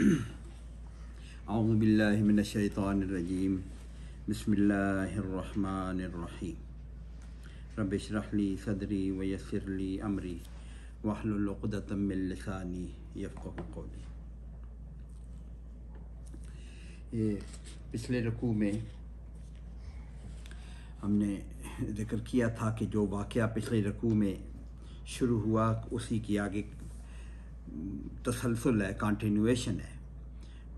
अज़बिल्लिमिनशैतरजीम बसमीम रबशरली सदरी वयसरली अमरी वाहलतमिलसानी यफ़ी ये पिछले रकू में हमने ज़िक्र किया था कि जो वाक़ पिछले रकू में शुरू हुआ उसी की आगे तसलसल है कंटिन्यूएशन है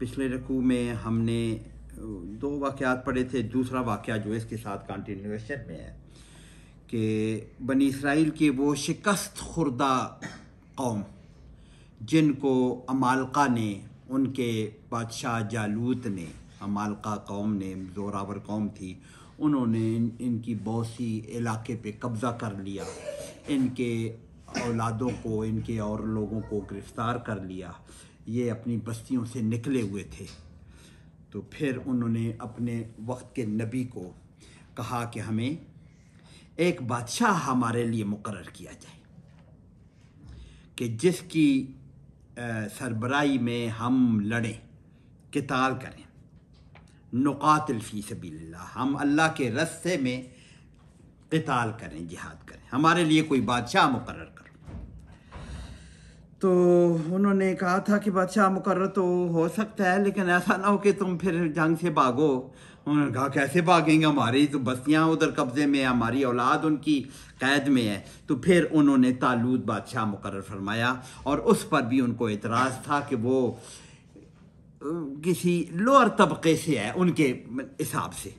पिछले रकू में हमने दो वाक़ात पढ़े थे दूसरा वाक़ जो इसके साथ कंटिन्यूएशन में है कि बनी इसराइल की वो शिकस्त खुर्दा कौम जिनको अमालका ने उनके बादशाह जालूत ने अमालका कौम ने जोरावर कौम थी उन्होंने इनकी बहुत सी इलाके पे कब्ज़ा कर लिया इनके औलादों को इनके और लोगों को गिरफ्तार कर लिया ये अपनी बस्तियों से निकले हुए थे तो फिर उन्होंने अपने वक्त के नबी को कहा कि हमें एक बादशाह हमारे लिए मुकर किया जाए कि जिसकी सरबराई में हम लड़ें किताल करें नुकातलफ़ी सबील्ला हम अल्लाह के रस्ते में किताल करें जिहाद करें हमारे लिए कोई बादशाह मुकर तो उन्होंने कहा था कि बादशाह मुकर तो हो सकता है लेकिन ऐसा ना हो कि तुम फिर जंग से भागो उन्होंने कहा कैसे भागेंगे हमारी तो बस्तियाँ उधर कब्ज़े में है हमारी औलाद उनकी कैद में है तो फिर उन्होंने तालूद बादशाह मुकर फरमाया और उस पर भी उनको एतराज़ था कि वो किसी लोअर तबके से है उनके हिसाब से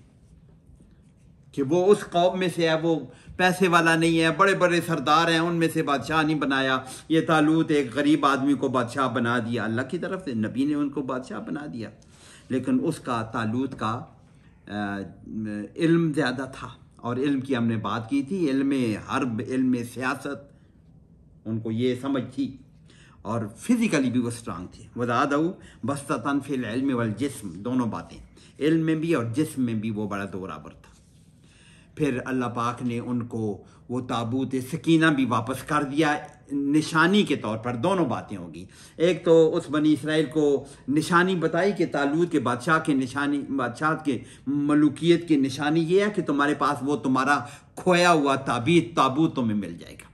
कि वो उस कौम में से है वो पैसे वाला नहीं है बड़े बड़े सरदार हैं उनमें से बादशाह नहीं बनाया ये तालूत एक गरीब आदमी को बादशाह बना दिया अल्लाह की तरफ से नबी ने उनको बादशाह बना दिया लेकिन उसका तालूत का इल्म ज़्यादा था और इल्म की हमने बात की थी इल्म हरब इल्म सियासत उनको ये समझ थी और फिज़िकली भी वो स्ट्रांग थे वजाद बस्तन बस्ता इल्म वाल जिसम दोनों बातें इल्म में भी और जिसम में भी वो बड़ा दोराबर था फिर अल्लाह पाक ने उनको वो ताबूत सकीना भी वापस कर दिया निशानी के तौर पर दोनों बातें होगी एक तो उस बनी इसराइल को निशानी बताई कि तालूत के बादशाह के निशानी बादशाह के मलुकियत की निशानी ये है कि तुम्हारे पास वो तुम्हारा खोया हुआ ताबीत ताबूत तुम्हें मिल जाएगा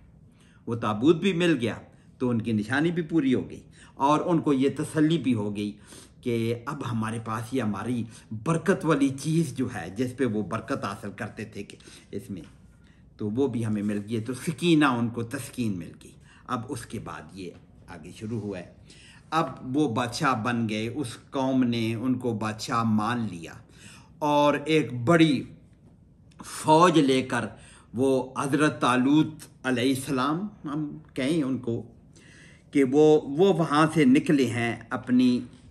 वो ताबूत भी मिल गया तो उनकी निशानी भी पूरी हो गई और उनको ये तसली भी हो गई कि अब हमारे पास ये हमारी बरकत वाली चीज़ जो है जिस पे वो बरकत हासिल करते थे कि इसमें तो वो भी हमें मिल गई तो सकीना उनको तस्कीन मिल गई अब उसके बाद ये आगे शुरू हुआ है अब वो बादशाह बन गए उस कौम ने उनको बादशाह मान लिया और एक बड़ी फौज लेकर वो हज़रत तालूत अलैहिस्सलाम हम कहें उनको कि वो वो वहाँ से निकले हैं अपनी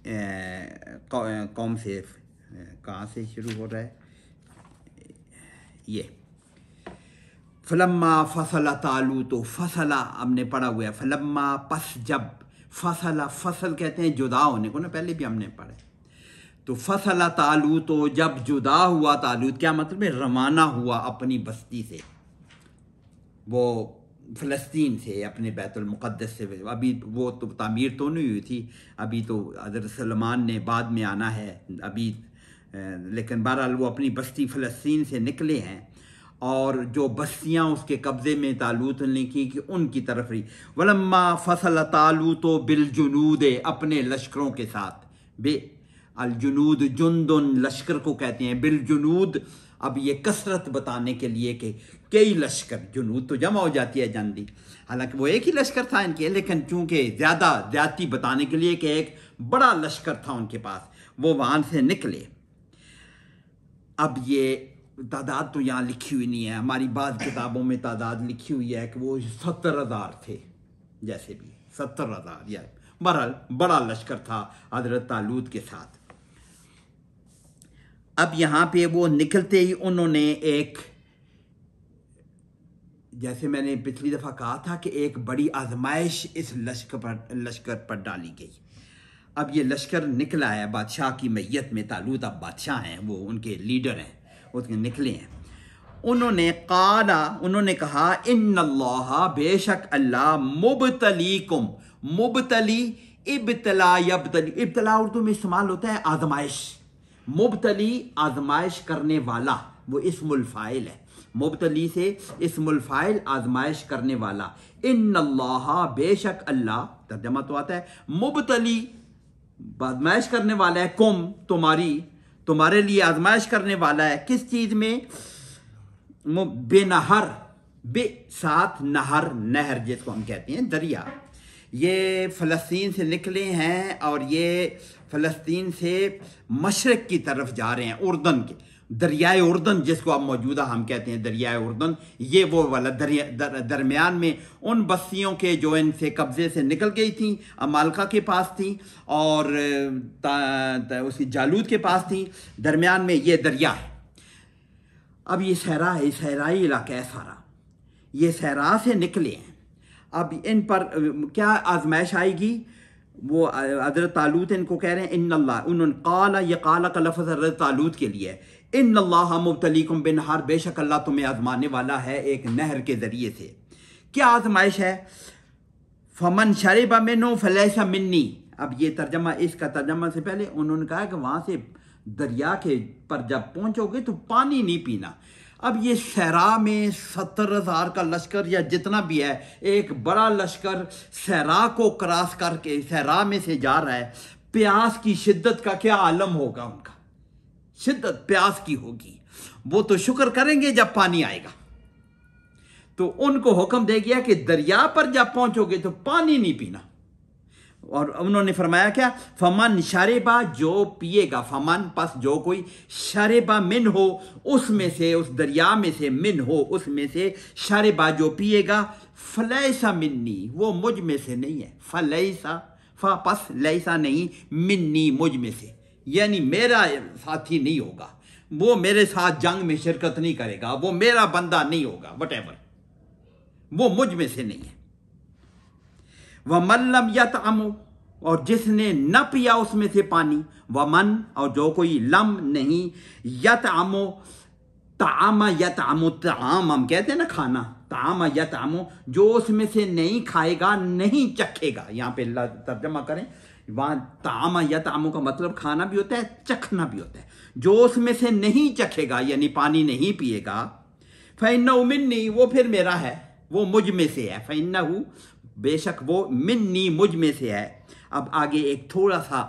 कॉम से कहाँ से शुरू हो रहा है ये फलम्मा फसला तालू तो फसला हमने पढ़ा हुआ है फलम्मा पस जब फसला फसल कहते हैं जुदा होने को ना पहले भी हमने पढ़ा तो फसला तालू तो जब जुदा हुआ तालू क्या मतलब है रवाना हुआ अपनी बस्ती से वो फ़लस्तीन से अपने बैतुलमक़दस से अभी वो तो तामीर तो नहीं हुई थी अभी तो हजरत सलमान ने बाद में आना है अभी लेकिन बहरहाल वो अपनी बस्ती फ़लस्तीन से निकले हैं और जो बस्तियाँ उसके कब्ज़े में तालूत ने की कि उनकी तरफ रही वलम्मा फसल तालूत बिलजुनूद अपने लश्करों के साथ बे अलजुनूद दुन लश्कर को कहते हैं बिलजुनूद अब ये कसरत बताने के लिए कि कई लश्कर जुनूद तो जमा हो जाती है जानदी हालांकि वो एक ही लश्कर था इनके लेकिन चूंकि ज़्यादा ज़्यादा बताने के लिए कि एक बड़ा लश्कर था उनके पास वो वहाँ से निकले अब ये तादाद तो यहाँ लिखी हुई नहीं है हमारी बाद किताबों में तादाद लिखी हुई है कि वो सत्तर हज़ार थे जैसे भी सत्तर हज़ार या बहरहाल बड़ा लश्कर था हजरत तालूद के साथ अब यहाँ पे वो निकलते ही उन्होंने एक जैसे मैंने पिछली दफ़ा कहा था कि एक बड़ी आजमाइश इस लश्कर पर लश्कर पर डाली गई अब ये लश्कर निकला है बादशाह की मैयत में तालूत अब बादशाह हैं वो उनके लीडर हैं उसके तो निकले हैं उन्होंने काला उन्होंने कहा इन बेशक अल्लाह मुबतली कुम मुबतली इबतला इबतला उर्दू में इस्तेमाल होता है आजमाइश मुबतली आजमाइश करने वाला वो इसमुलफाइल है मुबतली से इसमुलफाइल आजमाइश करने वाला इन अल्लाह बेशक अल्लाह तर्जमा तो आता है मुबतली आजमाइश करने वाला है कुम तुम्हारी तुम्हारे लिए आजमाइश करने वाला है किस चीज़ में बेनहर बे सात नहर नहर जिसको हम कहते हैं दरिया ये फ़लस्तीन से निकले हैं और ये फ़लस्तीन से मशरक़ की तरफ जा रहे हैं उर्दन के दरियाए उर्दन जिसको आप मौजूदा हम कहते हैं दरियाए उर्दन ये वो वाला दरिया दर, दरमियान में उन बस्तियों के जो इनसे कब्ज़े से निकल गई थी अमालका के पास थी और ता, ता, उसी जालूद के पास थी दरमियान में ये दरिया है अब ये सहरा है सहराई इलाका है सारा ये सहरा से निकले हैं अब इन पर क्या आजमाइश आएगी वो हजरत तालूत इनको कह रहे हैं इन उन्होंने काला ये काला का लफज हजरत तालूत के लिए इन अल्लाह मुबतलीकुम बिन हार बेशक अल्लाह तुम्हें आजमाने वाला है एक नहर के ज़रिए से क्या आजमाइश है फमन शरेबा मिनो फलैसा मिन्नी अब ये तर्जमा इसका तर्जमा से पहले उन्होंने कहा कि वहाँ से दरिया के पर जब पहुँचोगे तो पानी नहीं पीना अब ये सहरा में सत्तर हज़ार का लश्कर या जितना भी है एक बड़ा लश्कर सहरा को क्रॉस करके सहरा में से जा रहा है प्यास की शिद्दत का क्या आलम होगा उनका शिद्दत प्यास की होगी वो तो शुक्र करेंगे जब पानी आएगा तो उनको हुक्म दे गया कि दरिया पर जब पहुंचोगे तो पानी नहीं पीना और उन्होंने फरमाया क्या फमन शरेबा जो पिएगा फमन पास जो कोई शरेबा मिन हो उसमें से उस दरिया में से मिन हो उसमें से शरेबा जो पिएगा फलैसा मिन्नी वो मुझ में से नहीं है फलैसा फा पस लैसा नहीं मिन्नी मुझ में से यानी मेरा साथी नहीं होगा वो मेरे साथ जंग में शिरकत नहीं करेगा वो मेरा बंदा नहीं होगा वट वो मुझ में से नहीं है वह मल्लम यत अमो और जिसने न पिया उसमें से पानी व मन और जो कोई लम नहीं यत आमो ताम यत आमो ताम हम कहते हैं ना खाना ताम यत आमो जो उसमें से नहीं खाएगा नहीं चखेगा यहाँ पे तर्जमा करें वहां ताम यत आमो का मतलब खाना भी होता है चखना भी होता है जो उसमें से नहीं चखेगा यानी पानी नहीं पिएगा फैन उमिन नहीं वो फिर मेरा है वो मुझ में से है फैन हूँ बेशक वो मिन्नी मुझ में से है अब आगे एक थोड़ा सा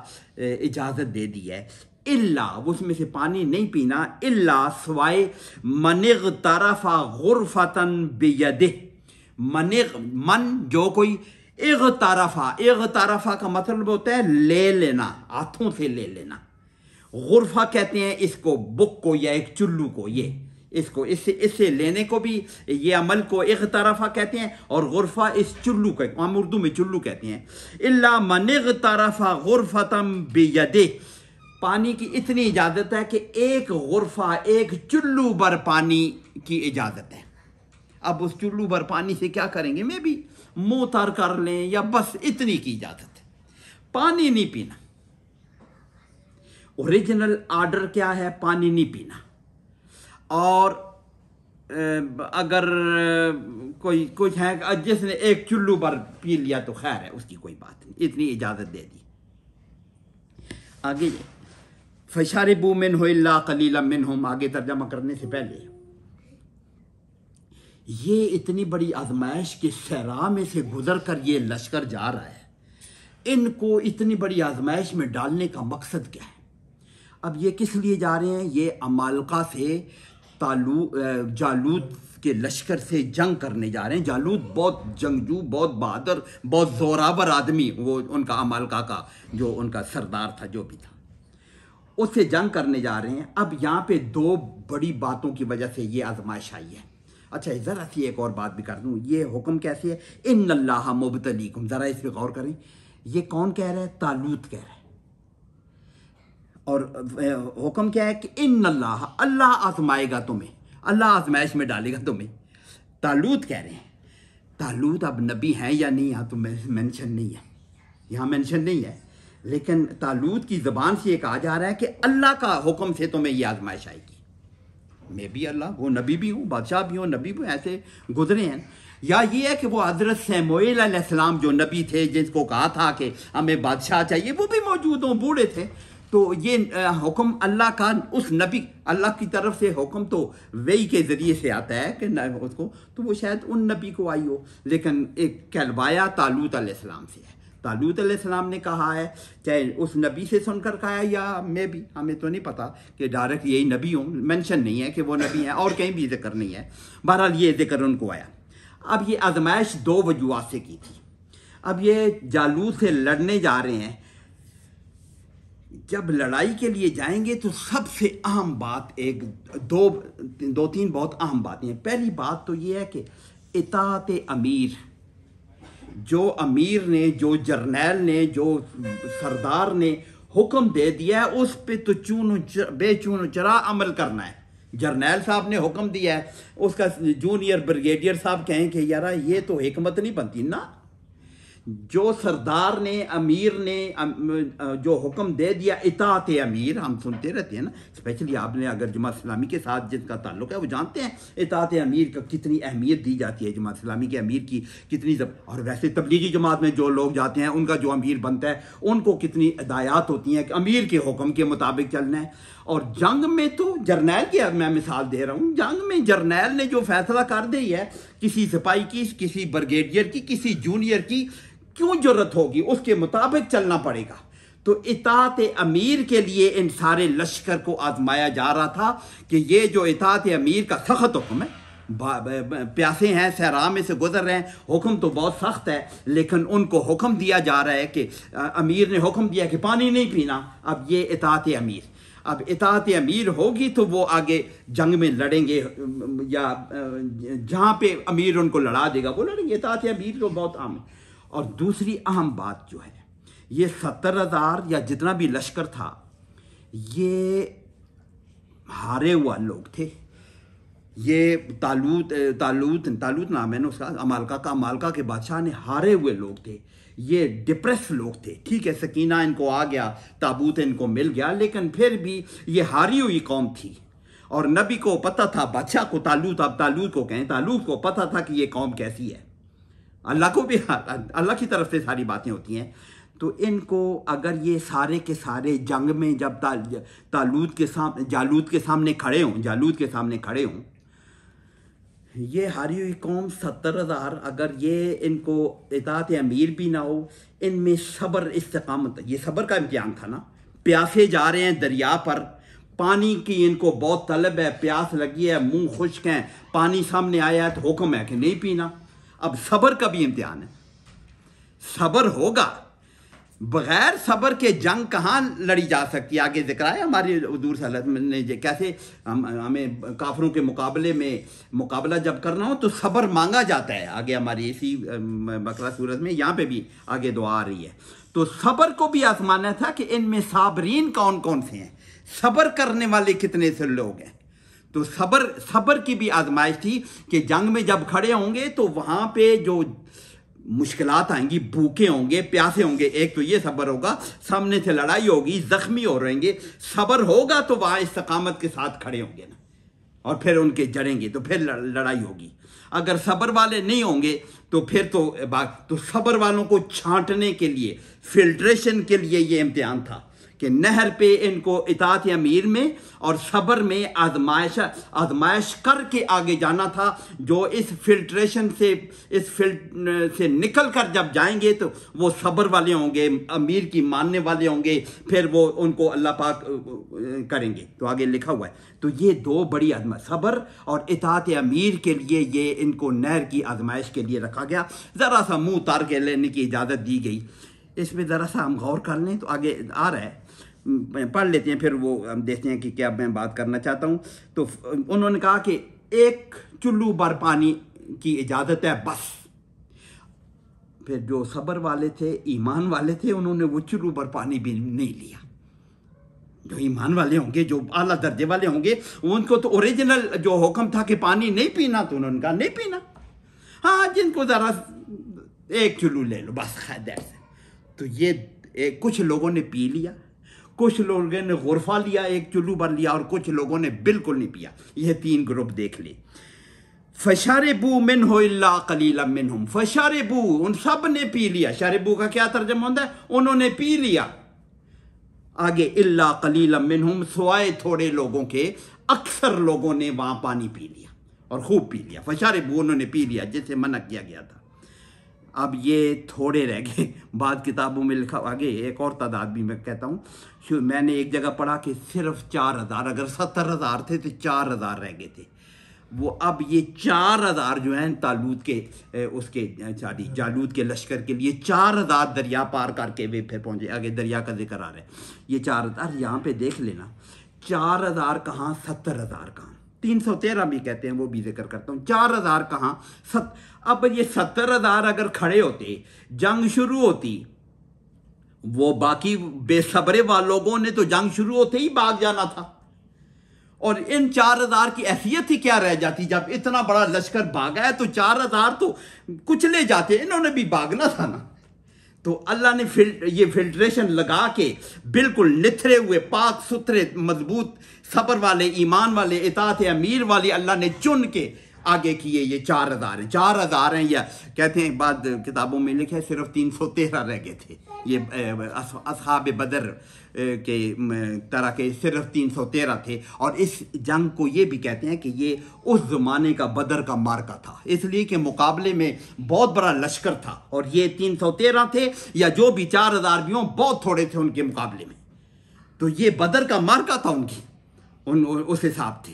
इजाज़त दे दी है इल्ला उसमें से पानी नहीं पीना इल्ला सवाए मनिग तरफ़ा गुरफतन बेयदे मनिग मन जो कोई इग तारफ़ा इग तारफ़ा का मतलब होता है ले लेना हाथों से ले लेना गुरफा कहते हैं इसको बुक को या एक चुल्लू को ये इसको इससे इससे लेने को भी ये अमल को एक तरफा कहते हैं और गुरफा इस चुल्लू का हम उर्दू में चुल्लू कहते हैं इल्ला मन तरफा गुरफतम बेदे पानी की इतनी इजाज़त है कि एक गुरफा एक चुल्लू भर पानी की इजाज़त है अब उस चुल्लू भर पानी से क्या करेंगे मे भी मुँह तर कर लें या बस इतनी की इजाज़त है पानी नहीं पीना ओरिजिनल आर्डर क्या है पानी नहीं पीना और अगर कोई कुछ है जिसने एक चुल्लू पर पी लिया तो खैर है उसकी कोई बात नहीं इतनी इजाज़त दे दी आगे बू मिन हो कलीला मिन हो आगे तर्जमा करने से पहले ये इतनी बड़ी आजमाइश के सहरा में से गुजर कर ये लश्कर जा रहा है इनको इतनी बड़ी आजमाइश में डालने का मकसद क्या है अब ये किस लिए जा रहे हैं ये अमालका से तालू जालूद के लश्कर से जंग करने जा रहे हैं जालूद बहुत जंगजू बहुत बहादुर बहुत जोरावर आदमी वो उनका अमाल काका जो उनका सरदार था जो भी था उससे जंग करने जा रहे हैं अब यहाँ पे दो बड़ी बातों की वजह से ये आजमाइश आई है अच्छा ज़रा सी एक और बात भी कर दूँ ये हुक्म कैसे है इन अल्लाह मुबतलीकुम ज़रा इस पर गौर करें ये कौन कह रहा है तालूत कह रहा है और हुक्म क्या है कि इन अल्लाह अल्लाह आजमाएगा तुम्हें अल्लाह आजमाइश में डालेगा तुम्हें तालूत कह रहे हैं तालूत अब नबी हैं या नहीं यहाँ तो मैंशन नहीं है यहाँ मैंशन नहीं है लेकिन तालूत की ज़बान से ये कहा जा रहा है कि अल्लाह का हुक्म से तुम्हें ये आजमाइश आएगी मैं भी अल्लाह वो नबी भी हूँ बादशाह भी हूँ नबी भी ऐसे गुजरे हैं या ये है कि वो हजरत सैमोल सलाम जो नबी थे जिसको कहा था कि हमें बादशाह चाहिए वो भी मौजूद हों बूढ़े थे तो ये हुक्म अल्लाह का उस नबी अल्लाह की तरफ से हुक्म तो वही के ज़रिए से आता है कि उसको तो वो शायद उन नबी को आई हो लेकिन एक कहलवाया तालूत आसलाम से है तालूत आसलाम ने कहा है चाहे उस नबी से सुनकर कहा है या मैं भी हमें तो नहीं पता कि डायरेक्ट यही नबी हूँ मैंशन नहीं है कि वह नबी हैं और कहीं भी जिक्र नहीं है बहरहाल ये जिक्र उनको आया अब ये आजमाइश दो वजूहत से की थी अब ये जालूत से लड़ने जा रहे हैं जब लड़ाई के लिए जाएंगे तो सबसे अहम बात एक दो दो तीन बहुत अहम बातें हैं पहली बात तो ये है कि इतात अमीर जो अमीर ने जो जर्नैल ने जो सरदार ने हुक्म दे दिया है उस पे तो चून बेचून चरा अमल करना है जर्नैल साहब ने हुक्म दिया है उसका जूनियर ब्रिगेडियर साहब कहें कि यार ये तो हमत नहीं बनती ना जो सरदार ने अमीर ने जो हुक्म दे दिया इतात अमीर हम सुनते रहते हैं ना स्पेशली आपने अगर जमात इस्लामी के साथ जिनका ताल्लुक है वो जानते हैं इतात अमीर का कितनी अहमियत दी जाती है जमात इस्लामी के अमीर की कितनी जब और वैसे तबलीगी जमात में जो लोग जाते हैं उनका जो अमीर बनता है उनको कितनी हदायत होती हैं कि अमीर के हुक्म के मुताबिक चलना है और जंग में तो जर्नैल की मैं मिसाल दे रहा हूँ जंग में जर्नैल ने जो फैसला कर दी है किसी सिपाही की किसी ब्रिगेडियर की किसी जूनियर की क्यों जरूरत होगी उसके मुताबिक चलना पड़ेगा तो इतात अमीर के लिए इन सारे लश्कर को आजमाया जा रहा था कि ये जो इतात अमीर का सख्त हुक्म है प्यासे हैं सहरा में से गुजर रहे हैं हुक्म तो बहुत सख्त है लेकिन उनको हुक्म दिया जा रहा है कि अमीर ने हुक्म दिया कि पानी नहीं पीना अब ये इतात अमीर अब इतात अमीर होगी तो वो आगे जंग में लड़ेंगे या जहाँ पे अमीर उनको लड़ा देगा वो लड़ेंगे इतात अमीर तो बहुत आम है और दूसरी अहम बात जो है ये सत्तर हज़ार या जितना भी लश्कर था ये हारे हुआ लोग थे ये तालूत तालूत तालूत नाम है ना उसका अमालका का अमालका के बादशाह ने हारे हुए लोग थे ये डिप्रेस लोग थे ठीक है सकीना इनको आ गया ताबूत इनको मिल गया लेकिन फिर भी ये हारी हुई कौम थी और नबी को पता था बादशाह को तालूत अब तालूत को कहें तालूत को पता था कि ये कौम कैसी है अल्लाह को भी अल्लाह की तरफ से सारी बातें होती हैं तो इनको अगर ये सारे के सारे जंग में जब तालूद के सामने जालूद के सामने खड़े हों जालूद के सामने खड़े हों ये हारी हुई कौम सत्तर हज़ार अगर ये इनको इतात अमीर भी ना हो इनमें सब्र इस्तकामत ये सब्र का इम्तहान था ना प्यासे जा रहे हैं दरिया पर पानी की इनको बहुत तलब है प्यास लगी है मुंह खुश्क हैं पानी सामने आया है तो हुक्म है कि नहीं पीना अब सबर का भी इम्तिहान है सबर होगा बगैर सबर के जंग कहाँ लड़ी जा सकती है आगे जिक्र है हमारे हजूर ने कैसे हम हमें काफरों के मुकाबले में मुकाबला जब करना हो तो सबर मांगा जाता है आगे हमारी इसी बकरा सूरत में यहाँ पे भी आगे दुआ आ रही है तो सबर को भी आसमाना था कि इनमें साबरीन कौन कौन से हैं सबर करने वाले कितने से लोग हैं तो सबर सबर की भी आजमाइश थी कि जंग में जब खड़े होंगे तो वहाँ पे जो मुश्किल आएंगी भूखे होंगे प्यासे होंगे एक तो ये सबर होगा सामने से लड़ाई होगी जख्मी हो रहेंगे सबर होगा तो वहाँ इस्तकामत के साथ खड़े होंगे ना और फिर उनके जड़ेंगे तो फिर लड़ाई होगी अगर सबर वाले नहीं होंगे तो फिर तो बात तो सबर वालों को छांटने के लिए फिल्ट्रेशन के लिए ये इम्तिहान था कि नहर पे इनको इतात अमीर में और सब्र में आजमाइश आजमाइश करके आगे जाना था जो इस फिल्ट्रेशन से इस फिल्ट से निकल कर जब जाएंगे तो वो सब्र वाले होंगे अमीर की मानने वाले होंगे फिर वो उनको अल्लाह पाक करेंगे तो आगे लिखा हुआ है तो ये दो बड़ी आजमा सब्र और इतात अमीर के लिए ये इनको नहर की आजमाइश के लिए रखा गया ज़रा सा मुँह तार के लेने की इजाज़त दी गई इसमें ज़रा सा हम गौर कर लें तो आगे आ रहा है पढ़ लेते हैं फिर वो हम देखते हैं कि क्या मैं बात करना चाहता हूँ तो उन्होंने कहा कि एक चुल्लू भर पानी की इजाज़त है बस फिर जो सब्र वाले थे ईमान वाले थे उन्होंने वो चुल्लू भर पानी भी नहीं लिया जो ईमान वाले होंगे जो आला दर्जे वाले होंगे उनको तो ओरिजिनल जो हुक्म था कि पानी नहीं पीना तो उन्होंने कहा नहीं पीना हाँ जिनको ज़रा एक चुल्लू ले लो बस खैर तो ये कुछ लोगों ने पी लिया कुछ लोगों ने गुरफा लिया एक चुल्लू भर लिया और कुछ लोगों ने बिल्कुल नहीं पिया यह तीन ग्रुप देख लिए फशारबू मिन हो कलीला मिन हम फशारबू उन सब ने पी लिया शारबू का क्या तर्जमा होता है उन्होंने पी लिया आगे इल्ला कलीला मिन हम सुए थोड़े लोगों के अक्सर लोगों ने वहां पानी पी लिया और खूब पी लिया फशारबू उन्होंने पी लिया जिसे मना किया गया था अब ये थोड़े रह गए बाद किताबों में लिखा आगे एक और तादाद भी मैं कहता हूँ मैंने एक जगह पढ़ा कि सिर्फ चार हज़ार अगर सत्तर हज़ार थे तो चार हज़ार रह गए थे वो अब ये चार हज़ार जो हैं तालूद के उसके सॉरी जालूद के लश्कर के लिए चार हज़ार दरिया पार करके वे फिर पहुँचे आगे दरिया का जिक्र आ रहा है ये चार हज़ार यहाँ पर देख लेना चार हज़ार कहाँ सत्तर हज़ार कहाँ तीन सौ तेरह भी कहते हैं वो भी जिक्र करता हूँ चार हज़ार कहाँ सत अब ये सत्तर हजार अगर खड़े होते जंग शुरू होती वो बाकी बेसब्रे लोगों ने तो जंग शुरू होते ही भाग जाना था और इन चार हजार की हैसियत ही क्या रह जाती जब इतना बड़ा लश्कर भागा है तो चार हजार तो कुचले जाते इन्होंने भी भागना था ना तो अल्लाह ने फिल, ये फिल्ट्रेशन लगा के बिल्कुल निथरे हुए पाक सुथरे मजबूत सबर वाले ईमान वाले इतात अमीर वाले अल्लाह ने चुन के आगे किए ये चार हज़ार हैं चार हज़ार हैं या कहते हैं बाद किताबों में लिखे सिर्फ तीन सौ तेरह रह गए थे ये असहाब बदर के तरह के सिर्फ तीन सौ तेरह थे और इस जंग को ये भी कहते हैं कि ये उस ज़माने का बदर का मार्का था इसलिए कि मुकाबले में बहुत बड़ा लश्कर था और ये तीन सौ तेरह थे या जो भी चार हज़ार भी हों बहुत थोड़े थे उनके मुकाबले में तो ये बदर का मार्का था उनकी उन उस हिसाब थे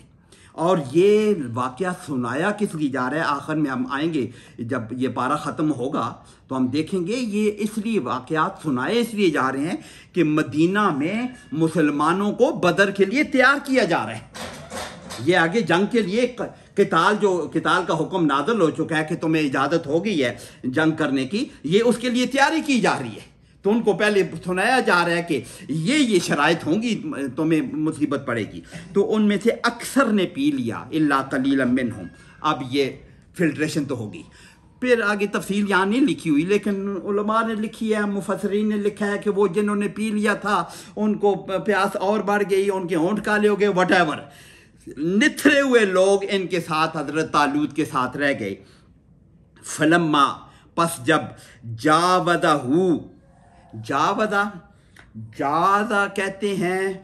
और ये वाक़ सुनाया किस लिए जा रहा है आखिर में हम आएंगे जब ये पारा ख़त्म होगा तो हम देखेंगे ये इसलिए वाक़ात सुनाए इसलिए जा रहे हैं कि मदीना में मुसलमानों को बदर के लिए तैयार किया जा रहा है ये आगे जंग के लिए किताल जो किताल का हुक्म नाजल हो चुका है कि तुम्हें इजाज़त हो गई है जंग करने की ये उसके लिए तैयारी की जा रही है तो उनको पहले सुनाया जा रहा है कि ये ये शरात होंगी तुम्हें मुसीबत पड़ेगी तो उनमें से अक्सर ने पी लिया अल्ला कलील मिन हम अब ये फिल्ट्रेशन तो होगी फिर आगे तफसील यहाँ नहीं लिखी हुई लेकिन उलमा ने लिखी है मुफसरीन ने लिखा है कि वो जिन्होंने पी लिया था उनको प्यास और बढ़ गई उनके होंठ काले हो गए वट निथरे हुए लोग इनके साथ हजरत तालूद के साथ रह गए फलम्मा पस जब जावदा हु जावदा जादा कहते हैं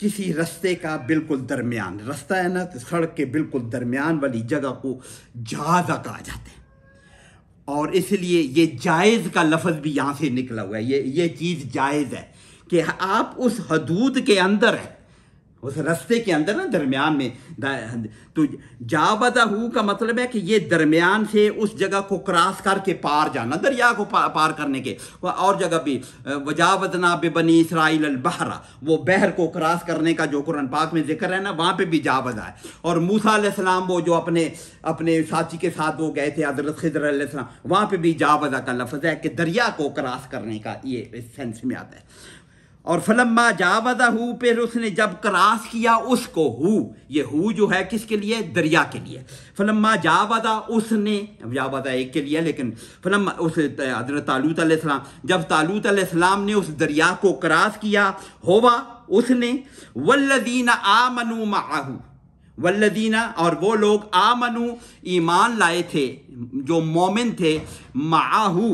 किसी रस्ते का बिल्कुल दरमियान रास्ता है ना तो सड़क के बिल्कुल दरमियान वाली जगह को जाजा कहा जाता है और इसलिए ये जायज़ का लफ्ज़ भी यहाँ से निकला हुआ है ये ये चीज़ जायज़ है कि आप उस हदूद के अंदर हैं उस रस्ते के अंदर ना दरमियान में तो जाबदा हु का मतलब है कि ये दरमियान से उस जगह को क्रॉस करके पार जाना दरिया को पार करने के और जगह भी वजावदना बनी इसराइल बहरा वो बहर को क्रॉस करने का जो कुरान पाक में जिक्र है ना वहाँ पे भी जावदा है और मूसा सलाम वो जो अपने अपने साथी के साथ वो गए थे हजरत खिजर वहाँ पर भी जावदा का लफ्ज़ है कि दरिया को क्रॉस करने का ये सेंस में आता है और फलम्मा जावदा हु फिर उसने जब क्रास किया उसको हु ये हु जो है किसके लिए दरिया के लिए फलम्मा जावदा उसने जावदा एक के लिए लेकिन फलम उस हजरत तालूत सलाम जब तालूत सलाम ने उस दरिया को क्रास किया होवा उसने वल्लदीना आमनु माहू वल्लदीना और वो लोग आमनु ईमान लाए थे जो मोमिन थे माहू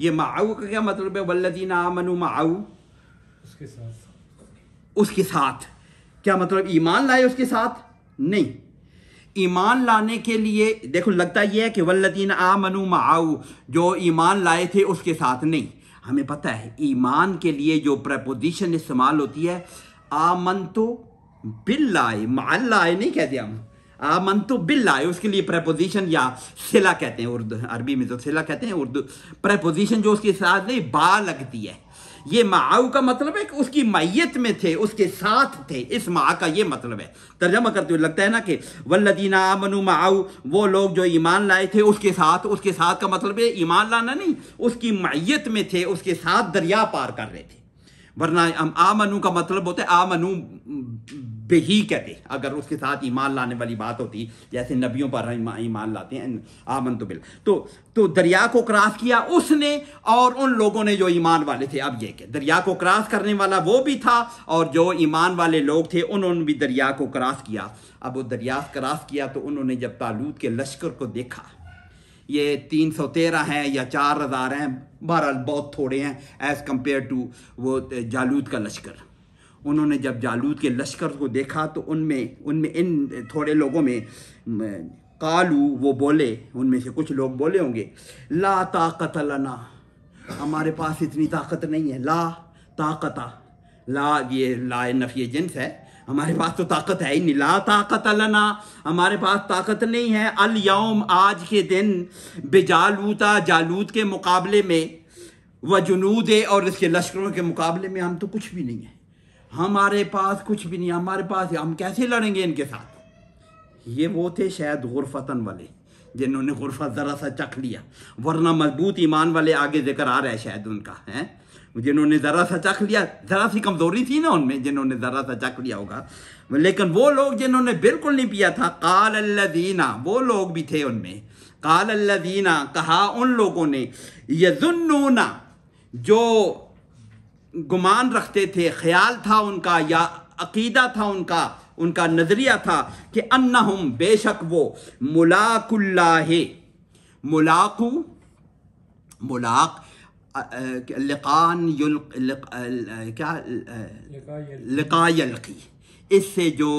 ये माऊ का क्या मतलब है वल्लजीना आमनु माऊ उसके साथ उसके साथ क्या मतलब ईमान लाए उसके साथ नहीं ईमान लाने के लिए देखो लगता यह है कि वल्लजीन आमनु माऊ जो ईमान लाए थे उसके साथ नहीं हमें पता है ईमान के लिए जो प्रपोजिशन इस्तेमाल होती है आमन तो बिल्लाए लाए लाए नहीं कहते हम आमंतु आए उसके लिए प्रपोजिशन या सिला कहते हैं उर्दू अरबी में तो सिला कहते हैं उर्दू प्रपोजिशन जो उसके साथ नहीं बा लगती है ये माऊ का मतलब है कि उसकी मैयत में थे उसके साथ थे इस माँ का ये मतलब है तर्जमा करते हुए लगता है ना कि वल्लदीना आमनु माऊ वो लोग जो ईमान लाए थे उसके साथ उसके साथ का मतलब है ईमान लाना नहीं उसकी मैयत में थे उसके साथ दरिया पार कर रहे थे वरना हम आमनू का मतलब होता है आमनू बेही कहते अगर उसके साथ ईमान लाने वाली बात होती जैसे नबियों पर हम ईमान लाते हैं आमन तो बिल तो तो दरिया को क्रॉस किया उसने और उन लोगों ने जो ईमान वाले थे अब ये कह दरिया को क्रॉस करने वाला वो भी था और जो ईमान वाले लोग थे उन्होंने भी दरिया को क्रॉस किया अब वो दरिया क्रॉस किया तो उन्होंने जब तालूद के लश्कर को देखा ये तीन सौ तेरह हैं या चार हज़ार हैं बहरहाल बहुत थोड़े हैं एज़ कम्पेयर टू वो जालूद का लश्कर उन्होंने जब जालूद के लश्कर को देखा तो उनमें उनमें इन थोड़े लोगों में कालू वो बोले उनमें से कुछ लोग बोले होंगे ला ताकत लना हमारे पास इतनी ताकत नहीं है ला ताकता ला ये ला नफी जिन्स है हमारे पास तो ताकत है ही नहीं ला ताकत अलना हमारे पास ताकत नहीं है अल यौम आज के दिन बेजालूता जालूत के मुकाबले में व जुनूद और इसके लश्करों के मुकाबले में हम तो कुछ भी नहीं है हमारे पास कुछ भी नहीं हमारे पास हम कैसे लड़ेंगे इनके साथ ये वो थे शायद गुरफतन वाले जिन्होंने गुरफत ज़रा सा चख लिया वरना मजबूत ईमान वाले आगे जिक्र आ रहा है शायद उनका है जिन्होंने ज़रा सा चख लिया ज़रा सी कमज़ोरी थी ना उनमें जिन्होंने ज़रा सा चख लिया होगा लेकिन वो लोग जिन्होंने बिल्कुल नहीं पिया था काल अल्लादीना वो लोग भी थे उनमें काल अल्लादीना कहा उन लोगों ने यजुन्नूना जो गुमान रखते थे ख्याल था उनका या अकीदा था उनका उनका नज़रिया था कि अन्ना हम बेशक वो मुलाकुल्ला मुलाकू मुलाक लिकान लिक, क्या लिका यलकी इससे जो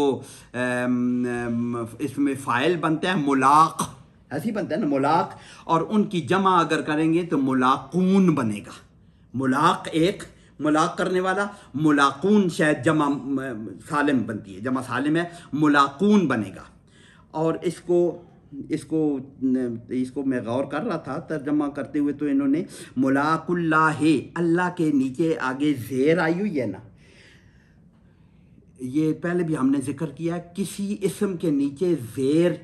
इसमें फ़ाइल बनता है मुलाक ऐसी बनता है ना मुलाक और उनकी जमा अगर करेंगे तो मुलाकून बनेगा मुलाक एक मुलाक करने वाला मुलाकून शायद जमा सालिम बनती है जमा सालिम है मुलाकून बनेगा और इसको इसको इसको मैं गौर कर रहा था तर्जमा करते हुए तो इन्होंने मुलाकुल्ला अल्लाह के नीचे आगे जेर आई हुई है ना ये पहले भी हमने जिक्र किया किसी इसम के नीचे जेर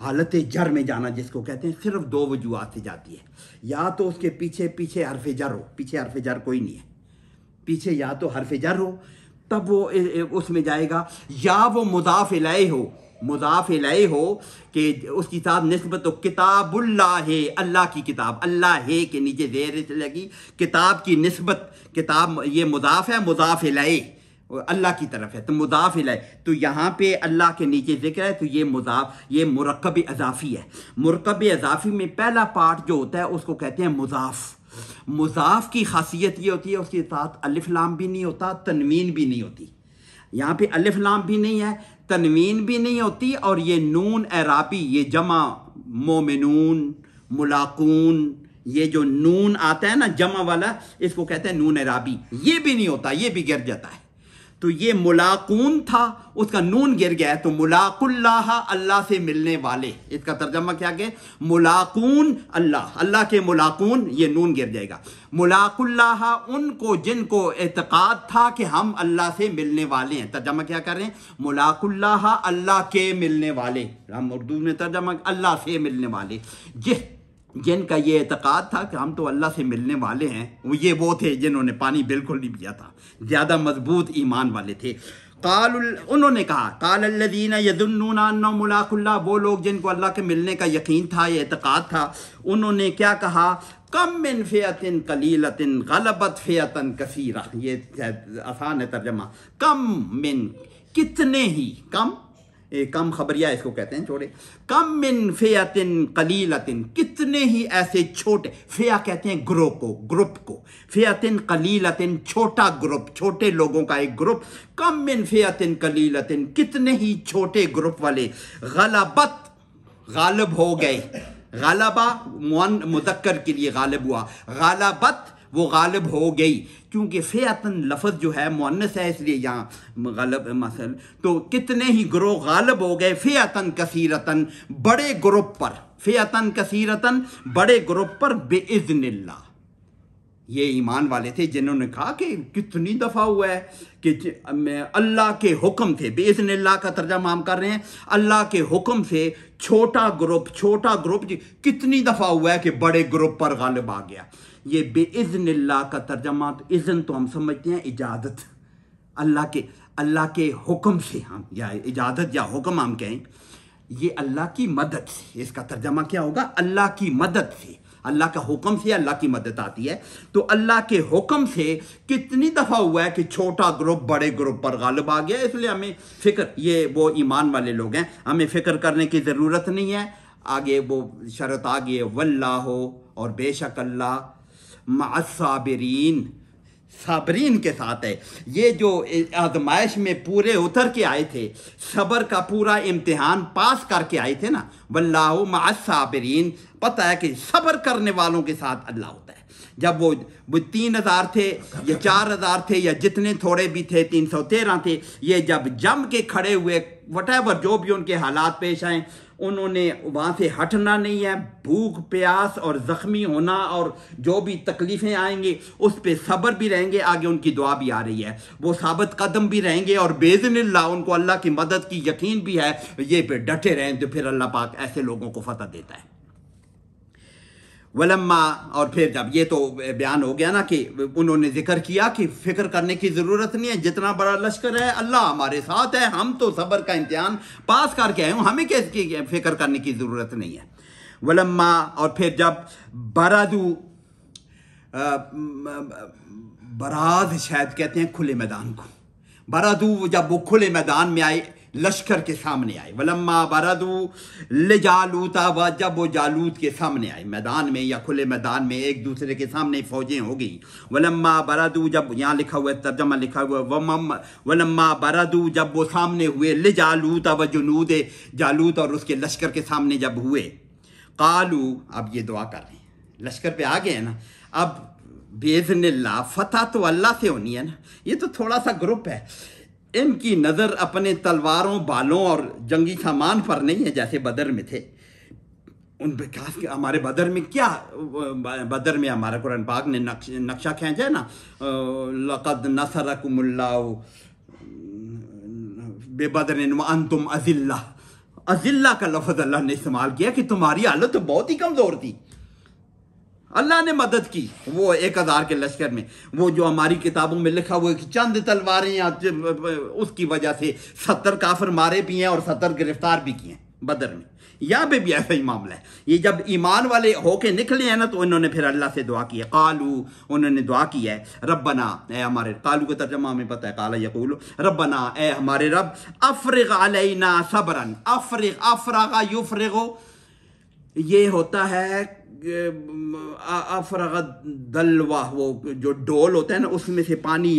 हालत जर में जाना जिसको कहते हैं सिर्फ दो वजूहत से जाती है या तो उसके पीछे पीछे हरफ जर हो पीछे हरफ जर कोई नहीं है पीछे या तो हरफ जर हो तब वो उसमें जाएगा या वो मुदाफ इलाए हो मुजाफ लय हो कि उसकी साथ नस्बत तो किताबुल्ला है अल्लाह की किताब अल्लाह है के नीचे जेर से लगी किताब की नस्बत किताब ये मुजाफ है मुजाफ लय अल्लाह की तरफ है तो मुदाफिल है तो यहाँ पे अल्लाह के नीचे जिक्र है तो ये मुदाफ ये मरकब अजाफ़ी है मरकब अजाफ़ी में पहला पार्ट जो होता है उसको कहते हैं मुजाफ मुजाफ की खासियत ये होती है उसके साथ अलिफ लाम भी नहीं होता तनवीन भी नहीं होती यहाँ पे अलिफ लाम भी नहीं है तनवीन भी नहीं होती और ये नून एराबी ये जमा मोमिनून मुलाकून ये जो नून आता है ना जमा वाला इसको कहते हैं नून एराबी ये भी नहीं होता ये भी गिर जाता है तो ये मुलाकून था उसका नून गिर गया तो मुलाकुल्लाह अल्लाह से मिलने वाले इसका तर्जमा क्या गया मुलाकून अल्लाह अल्लाह के मुलाकून ये नून गिर जाएगा मुलाकुल्लाह उनको जिनको एतक़ाद था कि हम अल्लाह से मिलने वाले हैं तर्जमा क्या कर रहे हैं मुलाकुल्लाह अल्लाह के मिलने वाले हम उर्दू में तर्जमा अल्लाह से मिलने वाले जिस जिनका ये एतक़ाद था कि हम तो अल्लाह से मिलने वाले हैं वो ये वो थे जिन्होंने पानी बिल्कुल नहीं पिया था ज़्यादा मजबूत ईमान वाले थे काल उन्होंने कहा काल अल्लदीन यदुन्नूना मुलाकुल्ला वो लोग जिनको अल्लाह के मिलने का यकीन था ये एतक़ाद था उन्होंने क्या कहा कम मिन फ़ेतिन कलीलतिन गलबत फ़ेतन कसीरा ये आसान है तर्जमा कम मिन कितने ही कम कम खबरिया इसको कहते हैं छोटे कम मिन फ़ेयातिन कलीलतिन कितने ही ऐसे छोटे फ़ेया कहते हैं ग्रो को ग्रुप को फ़ेयातिन कलीलतिन छोटा ग्रुप छोटे लोगों का एक ग्रुप कम मिन फ़ेयातिन कलीलतिन कितने ही छोटे ग्रुप वाले गलबत गालब हो गए गालबा मुदक्कर के लिए गालब हुआ गालबत वो गालिब हो गई क्योंकि फ़ेतन लफज जो है मुनस है इसलिए यहाँ गलब मसल तो कितने ही ग्रोह गालिब हो गए फ़ेतन कसीरतन बड़े ग्रुप पर फ़ेतन कसीरतन बड़े ग्रुप पर बेइज़न ये ईमान वाले थे जिन्होंने कहा कि कितनी दफ़ा हुआ है कि अल्लाह के हुक्म थे बेजन ला का तर्जा माम कर रहे हैं अल्लाह के हुक्म से छोटा ग्रुप छोटा ग्रुप कितनी दफ़ा हुआ है कि बड़े ग्रुप पर गालिब आ गया ये अल्लाह का तर्जमा तो इज़न तो हम समझते हैं इजाज़त अल्लाह के अल्लाह के हुक्म से हम या इजाज़त या हुक्म हम कहें ये अल्लाह की मदद से इसका तर्जमा क्या होगा अल्लाह की मदद से अल्लाह का हुक्म से अल्लाह की मदद आती है तो अल्लाह के हुक्म से कितनी दफ़ा हुआ है कि छोटा ग्रुप बड़े ग्रुप पर गालब आ गया इसलिए हमें फ़िक्र ये वो ईमान वाले लोग हैं हमें फ़िक्र करने की ज़रूरत नहीं है आगे वो शरत आ गई वल्ला हो और बेशक अल्लाह मासाबरीन साबरीन के साथ है ये जो आजमाइश में पूरे उतर के आए थे सबर का पूरा इम्तिहान पास करके आए थे ना वल्लाह मबरीन पता है कि सबर करने वालों के साथ अल्लाह होता है जब वो वो तीन हज़ार थे या चार हज़ार थे या जितने थोड़े भी थे तीन सौ तेरह थे ये जब जम के खड़े हुए वट जो भी उनके हालात पेश आए उन्होंने वहाँ से हटना नहीं है भूख प्यास और ज़ख्मी होना और जो भी तकलीफ़ें आएंगी उस पर सब्र भी रहेंगे आगे उनकी दुआ भी आ रही है वो साबित कदम भी रहेंगे और बेजन उनको अल्लाह की मदद की यकीन भी है ये पे डटे रहें तो फिर अल्लाह पाक ऐसे लोगों को फतह देता है वलम्मा और फिर जब ये तो बयान हो गया ना कि उन्होंने जिक्र किया कि फिक्र करने की ज़रूरत नहीं है जितना बड़ा लश्कर है अल्लाह हमारे साथ है हम तो सब्र का इम्तहान पास करके आए हूँ हमें कैसे फिक्र करने की ज़रूरत नहीं है वलम्मा और फिर जब बरादू बराज शायद कहते हैं खुले मैदान को बरादू जब वो खुले मैदान में आए लश्कर के सामने आए वलम्मा बरदू ले जालूता व जब वो जालूत के सामने आए मैदान में या खुले मैदान में एक दूसरे के सामने फौजें हो गई वलम्मा बरदू जब यहाँ लिखा हुआ है तर्जमा लिखा हुआ वम वलम्मा बरदू जब वो सामने हुए ले जालूता व जुनूद जालूत और उसके लश्कर के सामने जब हुए कालू अब ये दुआ कर रहे हैं लश्कर पे आ गए हैं ना अब बेजन ला फतः तो अल्लाह से होनी है ना ये तो थोड़ा सा ग्रुप है इनकी नज़र अपने तलवारों बालों और जंगी सामान पर नहीं है जैसे बदर में थे उन विकास के हमारे बदर में क्या बदर में हमारा कुरान पाक ने नक्श नक्शा खेचा है ना लकद नसरकुमुल्ला बेबदर तुम अजिल्ला अजिल्ला का लफज अल्लाह ने इस्तेमाल किया कि तुम्हारी हालत तो बहुत ही कमज़ोर थी अल्लाह ने मदद की वो एक हज़ार के लश्कर में वो जो हमारी किताबों में लिखा हुआ कि चंद तलवारें उसकी वजह से सत्तर काफर मारे भी हैं और सत्तर गिरफ्तार भी किए हैं बदर में यहाँ पे भी ऐसा ही मामला है ये जब ईमान वाले होके निकले हैं ना तो इन्होंने फिर अल्लाह से दुआ की है कालू उन्होंने दुआ की है रबना ए हमारे कालू का तर्जमा हमें पता है काला यकूल रबना ए हमारे रब अफ्रग अलना सबरन अफ्रग अफरगा युफ्रगो ये होता है अफरगत दलवा वो जो डोल होता है ना उसमें से पानी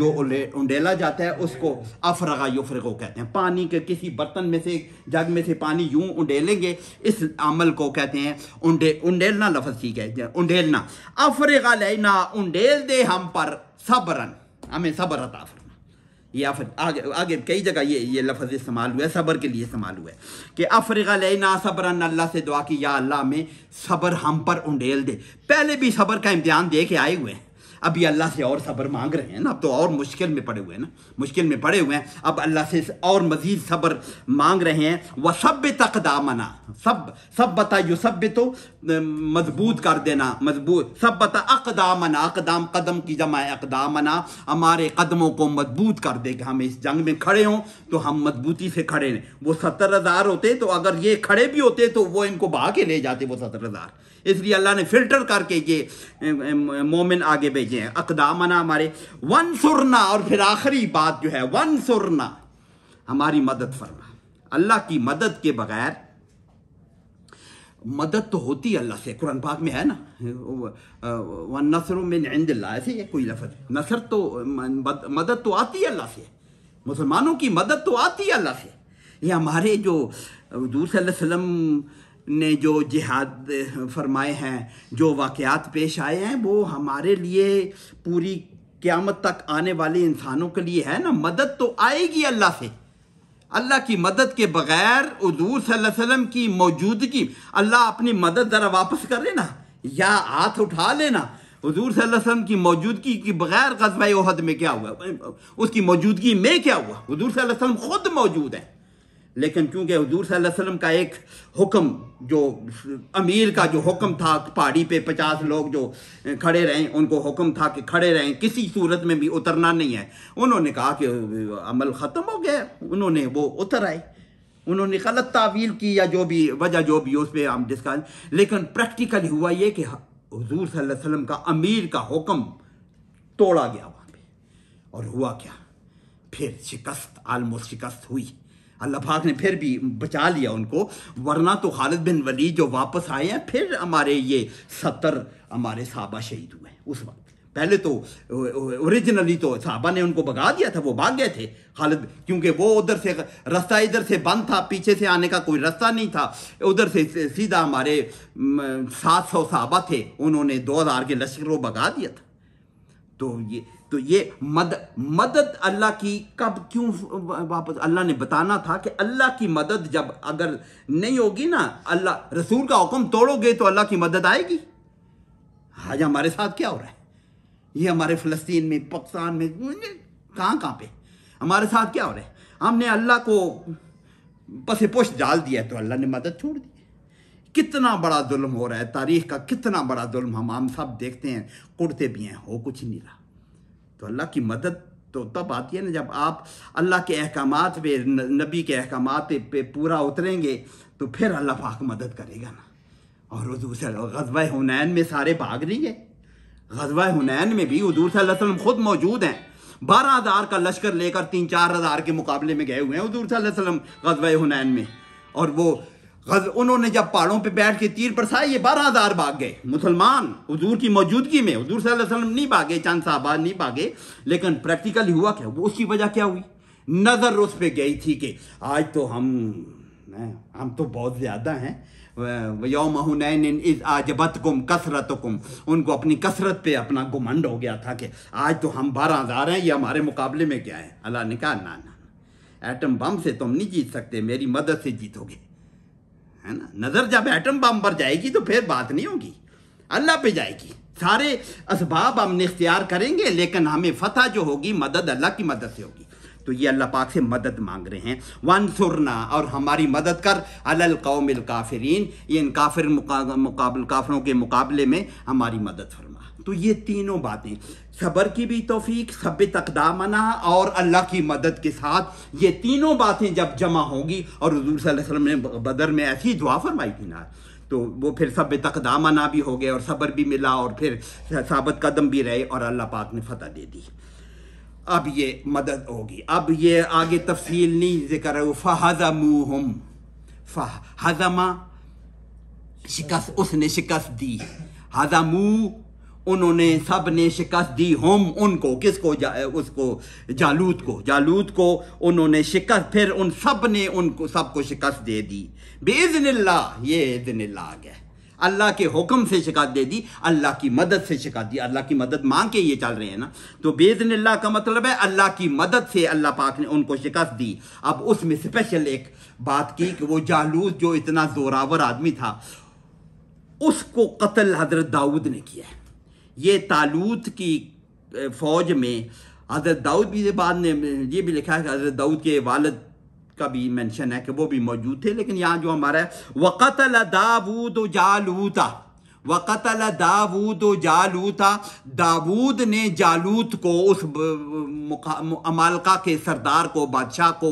जो उंडेला जाता है उसको अफरगा युफरगो कहते हैं पानी के किसी बर्तन में से जग में से पानी यूं उंडेलेंगे इस अमल को कहते हैं उंडे उंडेलना लफज ठीक है उंडेलना अफरगा लेना उंडेल दे हम पर सबरन हमें सबर अता ये आफर आगे आगे कई जगह ये ये लफज इस्तेमाल हुआ है सब्र के लिए इस्तेमाल हुआ है कि अफ्रीका ले ना सबर अल्लाह से दुआ की या अल्लाह में सब्र हम पर उंडेल दे पहले भी सब्र का इम्तहान दे के आए हुए हैं अब ये अल्लाह से और सब्र मांग रहे हैं ना अब तो और मुश्किल में पड़े हुए हैं ना मुश्किल में पड़े हुए हैं अब अल्लाह से और मज़ीद सब्र मांग रहे हैं वह सब तकदामना सब सब बता यू सब तो मजबूत कर देना मजबूत सब बता अकदामना अकदाम कदम की जमा अकदामना हमारे कदमों को मजबूत कर दे कि हम इस जंग में खड़े हों तो हम मजबूती से खड़े हैं वो सत्तर हज़ार होते तो अगर ये खड़े भी होते तो वो इनको बहा के ले जाते वो सत्तर हज़ार इसलिए अल्लाह ने फिल्टर करके ये मोमिन आगे भेजे हैं अकदामना हमारे वन सुरना और फिर आखिरी बात जो है वन सुरना हमारी मदद फरमा अल्लाह की मदद के बगैर मदद तो होती है अल्लाह से कुरान पाक में है ना वन नसरों में इंदल्ला ऐसे है कोई लफज नसर तो मदद तो आती है अल्लाह से मुसलमानों की मदद तो आती है अल्लाह से ये हमारे जो हजूर सल्लम ने जो जिहाद फरमाए हैं जो वाक़ात पेश आए हैं वो हमारे लिए पूरी क़्यामत तक आने वाले इंसानों के लिए है ना मदद तो आएगी अल्लाह से अल्लाह की मदद के बगैर हजूर सल्लम की मौजूदगी अल्लाह अपनी मदद ज़रा वापस कर लेना या हाथ उठा लेना हजूर सल्लम की मौजूदगी के बगैर गजबा उहद में क्या हुआ उसकी मौजूदगी में क्या हुआ हजूर सल्लम खुद मौजूद है लेकिन चूंकि हजूर सल्लम का एक हुक्म जो अमीर का जो हुक्म था पहाड़ी पे पचास लोग जो खड़े रहें उनको हुक्म था कि खड़े रहें किसी सूरत में भी उतरना नहीं है उन्होंने कहा कि अमल ख़त्म हो गया उन्होंने वो उतर आए उन्होंने गलत तावील की या जो भी वजह जो भी उस पर हम डिस्कस लेकिन प्रैक्टिकली हुआ ये कि हजूर वसल्लम का अमीर का हुक्म तोड़ा गया वहाँ पर और हुआ क्या फिर शिकस्त आलमोस्ट शिकस्त हुई अल्लाह पाक ने फिर भी बचा लिया उनको वरना तो खालिद बिन वली जो वापस आए हैं फिर हमारे ये सत्तर हमारे साहबा शहीद हुए उस वक्त पहले तो ओरिजिनली तो साहबा ने उनको भगा दिया था वो भाग गए थे खालिद क्योंकि वो उधर से रास्ता इधर से बंद था पीछे से आने का कोई रास्ता नहीं था उधर से सीधा हमारे सात सौ साहबा थे उन्होंने दो हज़ार के लश्कर को भगा दिया था तो ये तो ये मद मदद अल्लाह की कब क्यों वापस अल्लाह ने बताना था कि अल्लाह की मदद जब अगर नहीं होगी ना अल्लाह रसूल का हुक्म तोड़ोगे तो अल्लाह की मदद आएगी आज हमारे साथ क्या हो रहा है ये हमारे फ़लस्तीन में पाकिस्तान में कहाँ कहाँ पे हमारे साथ क्या हो रहा है हमने अल्लाह को पसे पोश डाल दिया तो अल्लाह ने मदद छोड़ दी कितना बड़ा जुल्म हो रहा है तारीख का कितना बड़ा जुल्म हम हम सब देखते हैं कुड़ते भी हैं हो कुछ नहीं रहा तो अल्लाह की मदद तो तब आती है ना जब आप अल्लाह के अहकाम पे नबी के अहकाम पे पूरा उतरेंगे तो फिर अल्लाह पाक मदद करेगा ना और गजबा हुनैन में सारे भाग रही है गजबा हुनैन में भी हजूर सल्लम खुद मौजूद हैं बारह हज़ार का लश्कर लेकर तीन चार हज़ार के मुकाबले में गए हुए हैं हजूर सल्लम गजबा हुनैन में और वो उन्होंने जब पहाड़ों पे बैठ के तीर बरसाए ये बारह हजार भाग गए मुसलमान हजूर की मौजूदगी में हजूर सल्लम नहीं भागे चांद साहबा नहीं भागे लेकिन प्रैक्टिकली हुआ क्या वो उसकी वजह क्या हुई नज़र उस पर गई थी कि आज तो हम हम तो बहुत ज़्यादा हैं यौम हुनैन इज आजबत कुम कसरत कुम उनको अपनी कसरत पे अपना घुमंड हो गया था कि आज तो हम बारह हज़ार हैं ये हमारे मुकाबले में क्या है अल्लाह ने कहा ना ना एटम बम से तुम नहीं जीत सकते मेरी मदद से जीतोगे है ना नज़र जब एटम बम पर जाएगी तो फिर बात नहीं होगी अल्लाह पे जाएगी सारे इसबाब हमने इख्तियार करेंगे लेकिन हमें फतह जो होगी मदद अल्लाह की मदद से होगी तो ये अल्लाह पाक से मदद मांग रहे हैं वन सुरना और हमारी मदद कर अलल कौम काफरीन ये इन काफिर मुकाबल काफरों के मुकाबले में हमारी मदद फरमा तो ये तीनों बातें सबर की भी तोफीक सब तकदामना और अल्लाह की मदद के साथ ये तीनों बातें जब जमा होंगी और वसल्लम ने बदर में ऐसी दुआ फरमाई थी ना तो वो फिर सब तकदामना भी हो गए और सबर भी मिला और फिर साबत कदम भी रहे और अल्लाह पाक ने फतह दे दी अब ये मदद होगी अब ये आगे तफसील नहीं जिक्र फ़ाहजमूहम फजमा शिकस्त उसने शिकस्त दी हजमू उन्होंने सब ने शिकस्त दी हम उनको किसको जा, उसको जालूत को जालूत को उन्होंने शिकस्त फिर उन सब ने उनको सबको शिकस्त दे दी बेजनल्ला ये इजनल्ला आ गया अल्लाह के हुक्म से शिकायत दे दी अल्लाह की मदद से शिकायत दी अल्लाह की मदद मांग के ये चल रहे हैं ना तो बेदनल्ला का मतलब है अल्लाह की मदद से अल्लाह पाक ने उनको शिकस्त दी अब उसमें स्पेशल एक बात की कि वो जालूस जो इतना जोरावर आदमी था उसको कत्ल हजरत दाऊद ने किया है ये तालूत की फ़ौज में हज़रत दाऊद बाद ने ये भी लिखा है कि हज़रत दाऊद के वालद का भी मेंशन है कि वो भी मौजूद थे लेकिन यहाँ जो हमारा है वक़त दाऊद जालूता वक़त दाऊद जालूता दाऊद ने जालूत को उस अमालका के सरदार को बादशाह को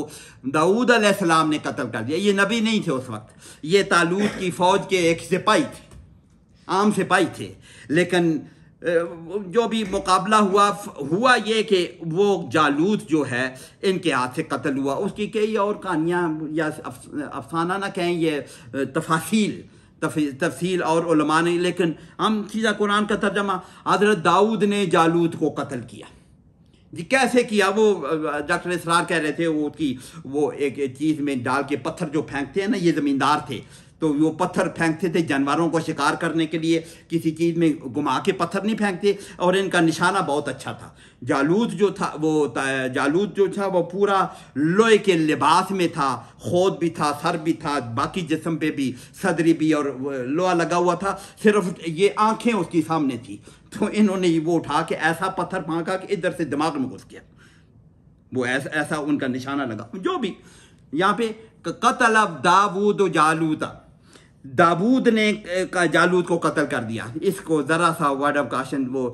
दाऊद अलैहिस्सलाम ने कत्ल कर दिया ये नबी नहीं थे उस वक्त ये तालूत की फ़ौज के एक सिपाही थे आम सिपाही थे लेकिन जो भी मुकाबला हुआ हुआ ये कि वो जालूद जो है इनके हाथ से कत्ल हुआ उसकी कई और कहानियाँ या अफसाना ना कहें ये तफासिल तफसील और ने लेकिन हम सीधा कुरान का तर्जमा हजरत दाऊद ने जालूद को कत्ल किया जी कैसे किया वो डॉक्टर इसरार कह रहे थे वो उसकी वो एक चीज़ में डाल के पत्थर जो फेंकते हैं ना ये ज़मींदार थे तो वो पत्थर फेंकते थे जानवरों को शिकार करने के लिए किसी चीज़ में घुमा के पत्थर नहीं फेंकते और इनका निशाना बहुत अच्छा था जालूद जो था वो जालूद जो था वो पूरा लोहे के लिबास में था खोद भी था सर भी था बाकी जिसम पे भी सदरी भी और लोहा लगा हुआ था सिर्फ ये आँखें उसकी सामने थी तो इन्होंने वो उठा के ऐसा पत्थर फाँका कि इधर से दिमाग में घुस गया वो ऐसा ऐसा उनका निशाना लगा जो भी यहाँ पे कतलब दाबूद जालूदा दाऊद ने का जालूद को कत्ल कर दिया इसको ज़रा सा वर्ड ऑफ काशन वो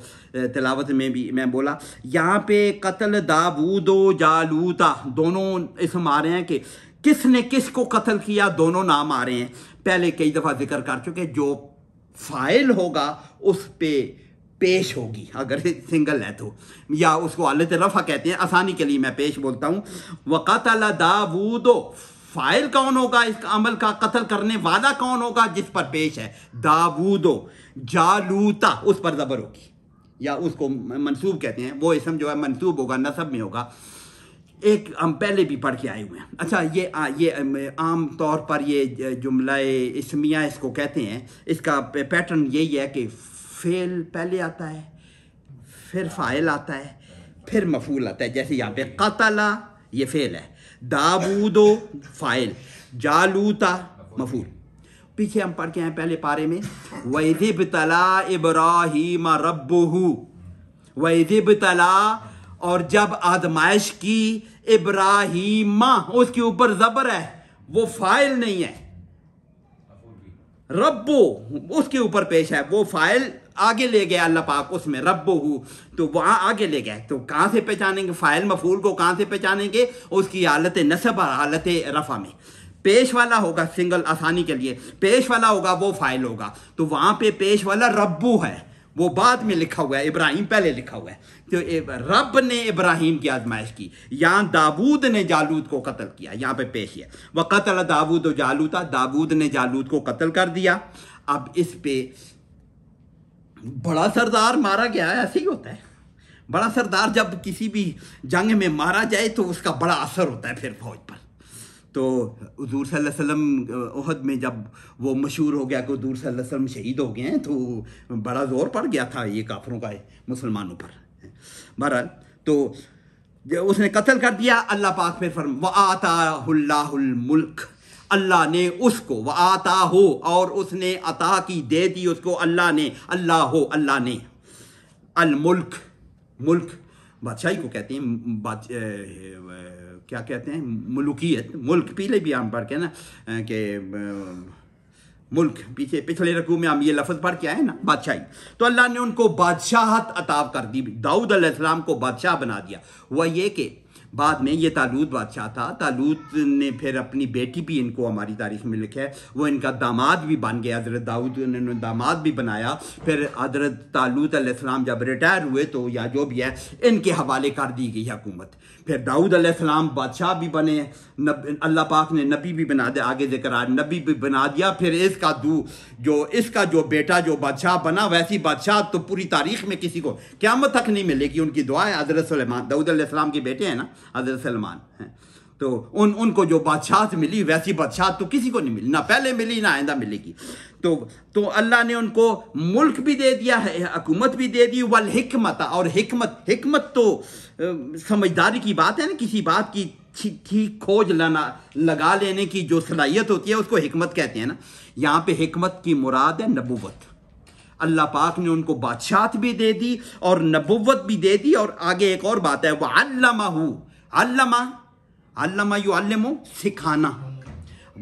तलावत में भी मैं बोला यहाँ पे कत्ल दाऊद जालूता दोनों इसम आ रहे हैं कि किसने किसको कत्ल किया दोनों नाम आ रहे हैं पहले कई दफ़ा जिक्र कर चुके जो फाइल होगा उस पर पेश होगी अगर सिंगल है तो या उसको अलत रफ़ा कहते हैं आसानी के लिए मैं पेश बोलता हूँ वक़त दाऊदो फाइल कौन होगा इस अमल का कत्ल करने वाला कौन होगा जिस पर पेश है दाऊदो जालूता उस पर जबर होगी या उसको मनसूब कहते हैं वो इसम जो है मनसूब होगा नसब में होगा एक हम पहले भी पढ़ के आए हुए हैं अच्छा ये आ, ये आम तौर पर ये जुमला इसमिया इसको कहते हैं इसका पैटर्न यही है कि फेल पहले आता है फिर फाइल आता है फिर मफूल आता है जैसे यहाँ पे कतला ये फेल है दाबूदो फ़ाइल जालूता मफूल पीछे हम पढ़ के आए पहले पारे में वैदिब तला इब्राहिम रबहू वैदिब तला और जब आजमाइश की इब्राहिम उसके ऊपर जबर है वो फाइल नहीं है रब्बो उसके ऊपर पेश है वो फाइल आगे ले गया अल्लाह पाक उसमें रब्बो हु तो वहाँ आगे ले गए तो कहाँ से पहचानेंगे फाइल मफूल को कहाँ से पहचानेंगे उसकी हालत नसब हालत रफ़ा में पेश वाला होगा सिंगल आसानी के लिए पेश वाला होगा वो फाइल होगा तो वहां पे पेश वाला रब्बू है वो बाद में लिखा हुआ है इब्राहिम पहले लिखा हुआ है तो रब ने इब्राहिम की आजमाइश की यहाँ दाबूद ने जालूद को कत्ल किया यहाँ पे पेश है वह दाबूद जालू जालूता दाबूद ने जालूद को कत्ल कर दिया अब इस पे बड़ा सरदार मारा गया ऐसे ही होता है बड़ा सरदार जब किसी भी जंग में मारा जाए तो उसका बड़ा असर होता है फिर फौज पर तो हजूर सल्लम उहद में जब वो मशहूर हो गया कि हजूर सल्लम शहीद हो गए हैं तो बड़ा ज़ोर पड़ गया था ये काफरों का मुसलमानों पर बहरहाल तो उसने कत्ल कर दिया अल्लाह पाक फिर फर्म व आतामुल्क अल्लाह ने उसको व आता हो और उसने अता की दे दी उसको अल्लाह ने अल्लाह हो अल्लाह ने अलमुल्क मुल्क बादशाही को कहते हैं क्या कहते हैं मलुकियत मुल्क पीले भी हम पढ़ के ना कि मुल्क पीछे पिछले रकू में हम ये लफ्ज़ पढ़ के आए ना बादशाही तो अल्लाह ने उनको बादशाहत अताब कर दी दाऊद अलैहिस्सलाम को बादशाह बना दिया वह ये कि बाद में ये तालूत बादशाह था तालूत ने फिर अपनी बेटी भी इनको हमारी तारीख में लिखा है वो इनका दामाद भी बन गया हजरत दाऊद ने दामाद भी बनाया फिर हजरत तालूत अलैहिस्सलाम जब रिटायर हुए तो या जो भी है इनके हवाले कर दी गई हुकूमत फिर दाऊद अलैहिस्सलाम बादशाह भी बने अल्लाह पाक ने नबी भी बना दिया आगे जिक्र आया नबी भी बना दिया फिर इसका दू जो इसका जो बेटा जो बादशाह बना वैसी बादशाह तो पूरी तारीख में किसी को क्यामत तक नहीं मिलेगी उनकी दुआ है हज़रत सलेमान दाऊद अलैहिस्सलाम के बेटे हैं ना हज़रत सलमान हैं तो उन उनको जो बादशाहत मिली वैसी बादशाहत तो किसी को नहीं मिली ना पहले मिली ना आइंदा मिलेगी तो तो अल्लाह ने उनको मुल्क भी दे दिया है हकूमत भी दे दी वल हिकमत और हिकमत हिकमत तो समझदारी की बात है ना किसी बात की ठीक खोज लाना लगा लेने की जो सलाहियत होती है उसको हिकमत कहते हैं ना यहाँ पे हिकमत की मुराद है नबूवत अल्लाह पाक ने उनको बादशाहत भी दे दी और नबूवत भी दे दी और आगे एक और बात है वह अल्लामा हूँ अल्लामा अल्लामा अल्लमो सिखाना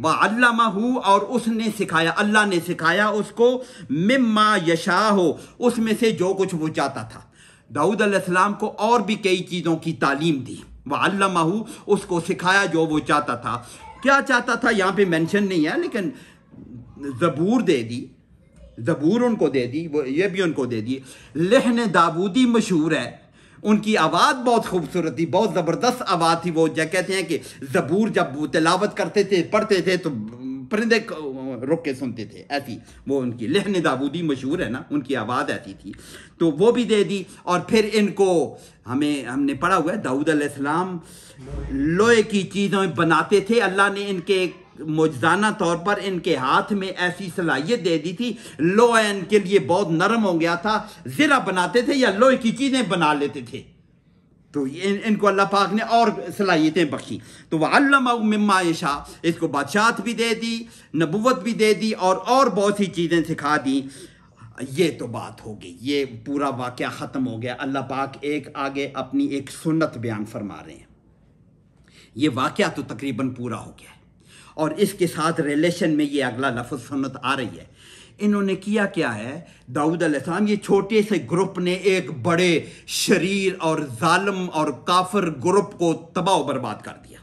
वह अल्लामा हु और उसने सिखाया अल्लाह ने सिखाया उसको मिम्मा यशा हो उसमें से जो कुछ वो चाहता था दाऊद अलैहिस्सलाम को और भी कई चीज़ों की तालीम दी वह अल्लामा हु उसको सिखाया जो वो चाहता था क्या चाहता था यहाँ पे मेंशन नहीं है लेकिन जबूर दे दी जबूर उनको दे दी वो ये भी उनको दे दी लहन दाऊदी मशहूर है उनकी आवाज़ बहुत खूबसूरत थी बहुत ज़बरदस्त आवाज़ थी वो जब कहते हैं कि ज़बूर जब तिलावत करते थे पढ़ते थे तो परिंदे रुक के सुनते थे ऐसी वो उनकी लहन दाबूदी मशहूर है ना उनकी आवाज़ ऐसी थी तो वो भी दे दी और फिर इनको हमें हमने पढ़ा हुआ है दाऊद अलैहिस्सलाम लोहे की चीज़ें बनाते थे अल्लाह ने इनके मुजदाना तौर पर इनके हाथ में ऐसी सलाहियत दे दी थी लोहे इनके लिए बहुत नरम हो गया था जिला बनाते थे या लोहे की चीज़ें बना लेते थे तो इन, इनको अल्लाह पाक ने और सलाहियतें बख्शी तो वह अल्लाशा इसको बादशाहत भी दे दी नबूत भी दे दी और और बहुत सी चीज़ें सिखा दी ये तो बात हो गई ये पूरा वाक़ ख़त्म हो गया अल्लाह पाक एक आगे अपनी एक सुन्नत बयान फरमा रहे हैं ये वाक़ तो तकरीबन पूरा हो गया है और इसके साथ रिलेशन में ये अगला लफ्ज़ सुनत आ रही है इन्होंने किया क्या है दाऊद अलैहिस्सलाम ये छोटे से ग्रुप ने एक बड़े शरीर और जालम और काफिर ग्रुप को तबाह बर्बाद कर दिया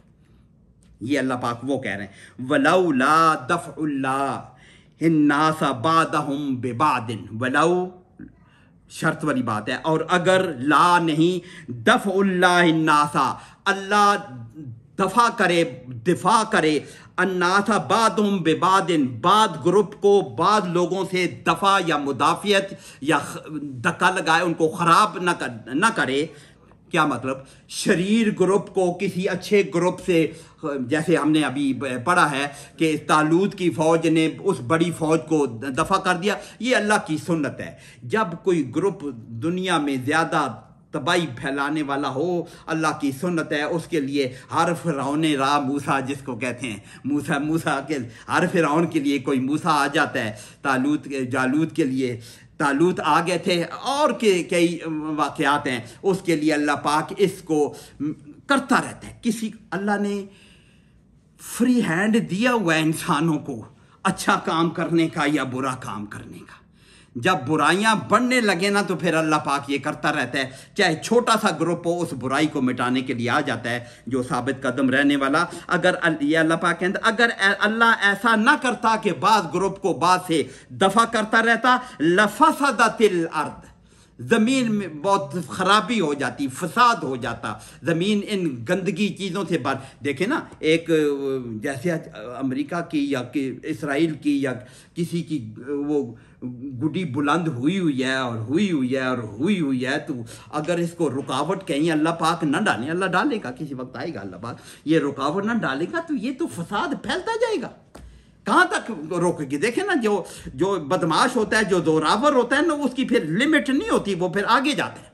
ये अल्लाह पाक वो कह रहे हैं वलाउला दफ़ल्ला हिन्नासा बादहम बेबादिन वलाउ शर्त वाली बात है और अगर ला नहीं दफ़ल्ला हिन्नासा अल्लाह दफा करे दिफा करे अन्नाथा बादम बेबादिन बाद ग्रुप को बाद लोगों से दफा या मुदाफियत या धक्का लगाए उनको ख़राब ना कर ना करे क्या मतलब शरीर ग्रुप को किसी अच्छे ग्रुप से जैसे हमने अभी पढ़ा है कि तालूद की फौज ने उस बड़ी फौज को दफा कर दिया ये अल्लाह की सुन्नत है जब कोई ग्रुप दुनिया में ज़्यादा तबाही फैलाने वाला हो अल्लाह की सुनत है उसके लिए हर फ़िरौन रा मूसा जिसको कहते हैं मूसा मूसा के हर फ़िरौन के लिए कोई मूसा आ जाता है तालूत जालूत के लिए तालूत आ गए थे और के कई वाक़ात हैं उसके लिए अल्लाह पाक इसको करता रहता है किसी अल्लाह ने फ्री हैंड दिया हुआ है इंसानों को अच्छा काम करने का या बुरा काम करने का जब बुराइयां बढ़ने लगे ना तो फिर अल्लाह पाक ये करता रहता है चाहे छोटा सा ग्रुप हो उस बुराई को मिटाने के लिए आ जाता है जो साबित कदम रहने वाला अगर ये अल्लाह पाक कहते अगर अल्लाह ऐसा ना करता कि बाद ग्रुप को बाद से दफा करता रहता लफासदा तिल अर्द ज़मीन में बहुत ख़राबी हो जाती फसाद हो जाता ज़मीन इन गंदगी चीज़ों से बाहर देखे ना एक जैसे अमेरिका की या कि इसराइल की या किसी की वो गुडी बुलंद हुई हुई है और हुई हुई है और हुई हुई है तो अगर इसको रुकावट कहीं अल्लाह पाक ना डाले अल्लाह डालेगा किसी वक्त आएगा अल्लाह पाक ये रुकावट ना डालेगा तो ये तो फसाद फैलता जाएगा कहाँ तक रोकेगी देखे ना जो जो बदमाश होता है जो दोरावर होता है ना उसकी फिर लिमिट नहीं होती वो फिर आगे जाते हैं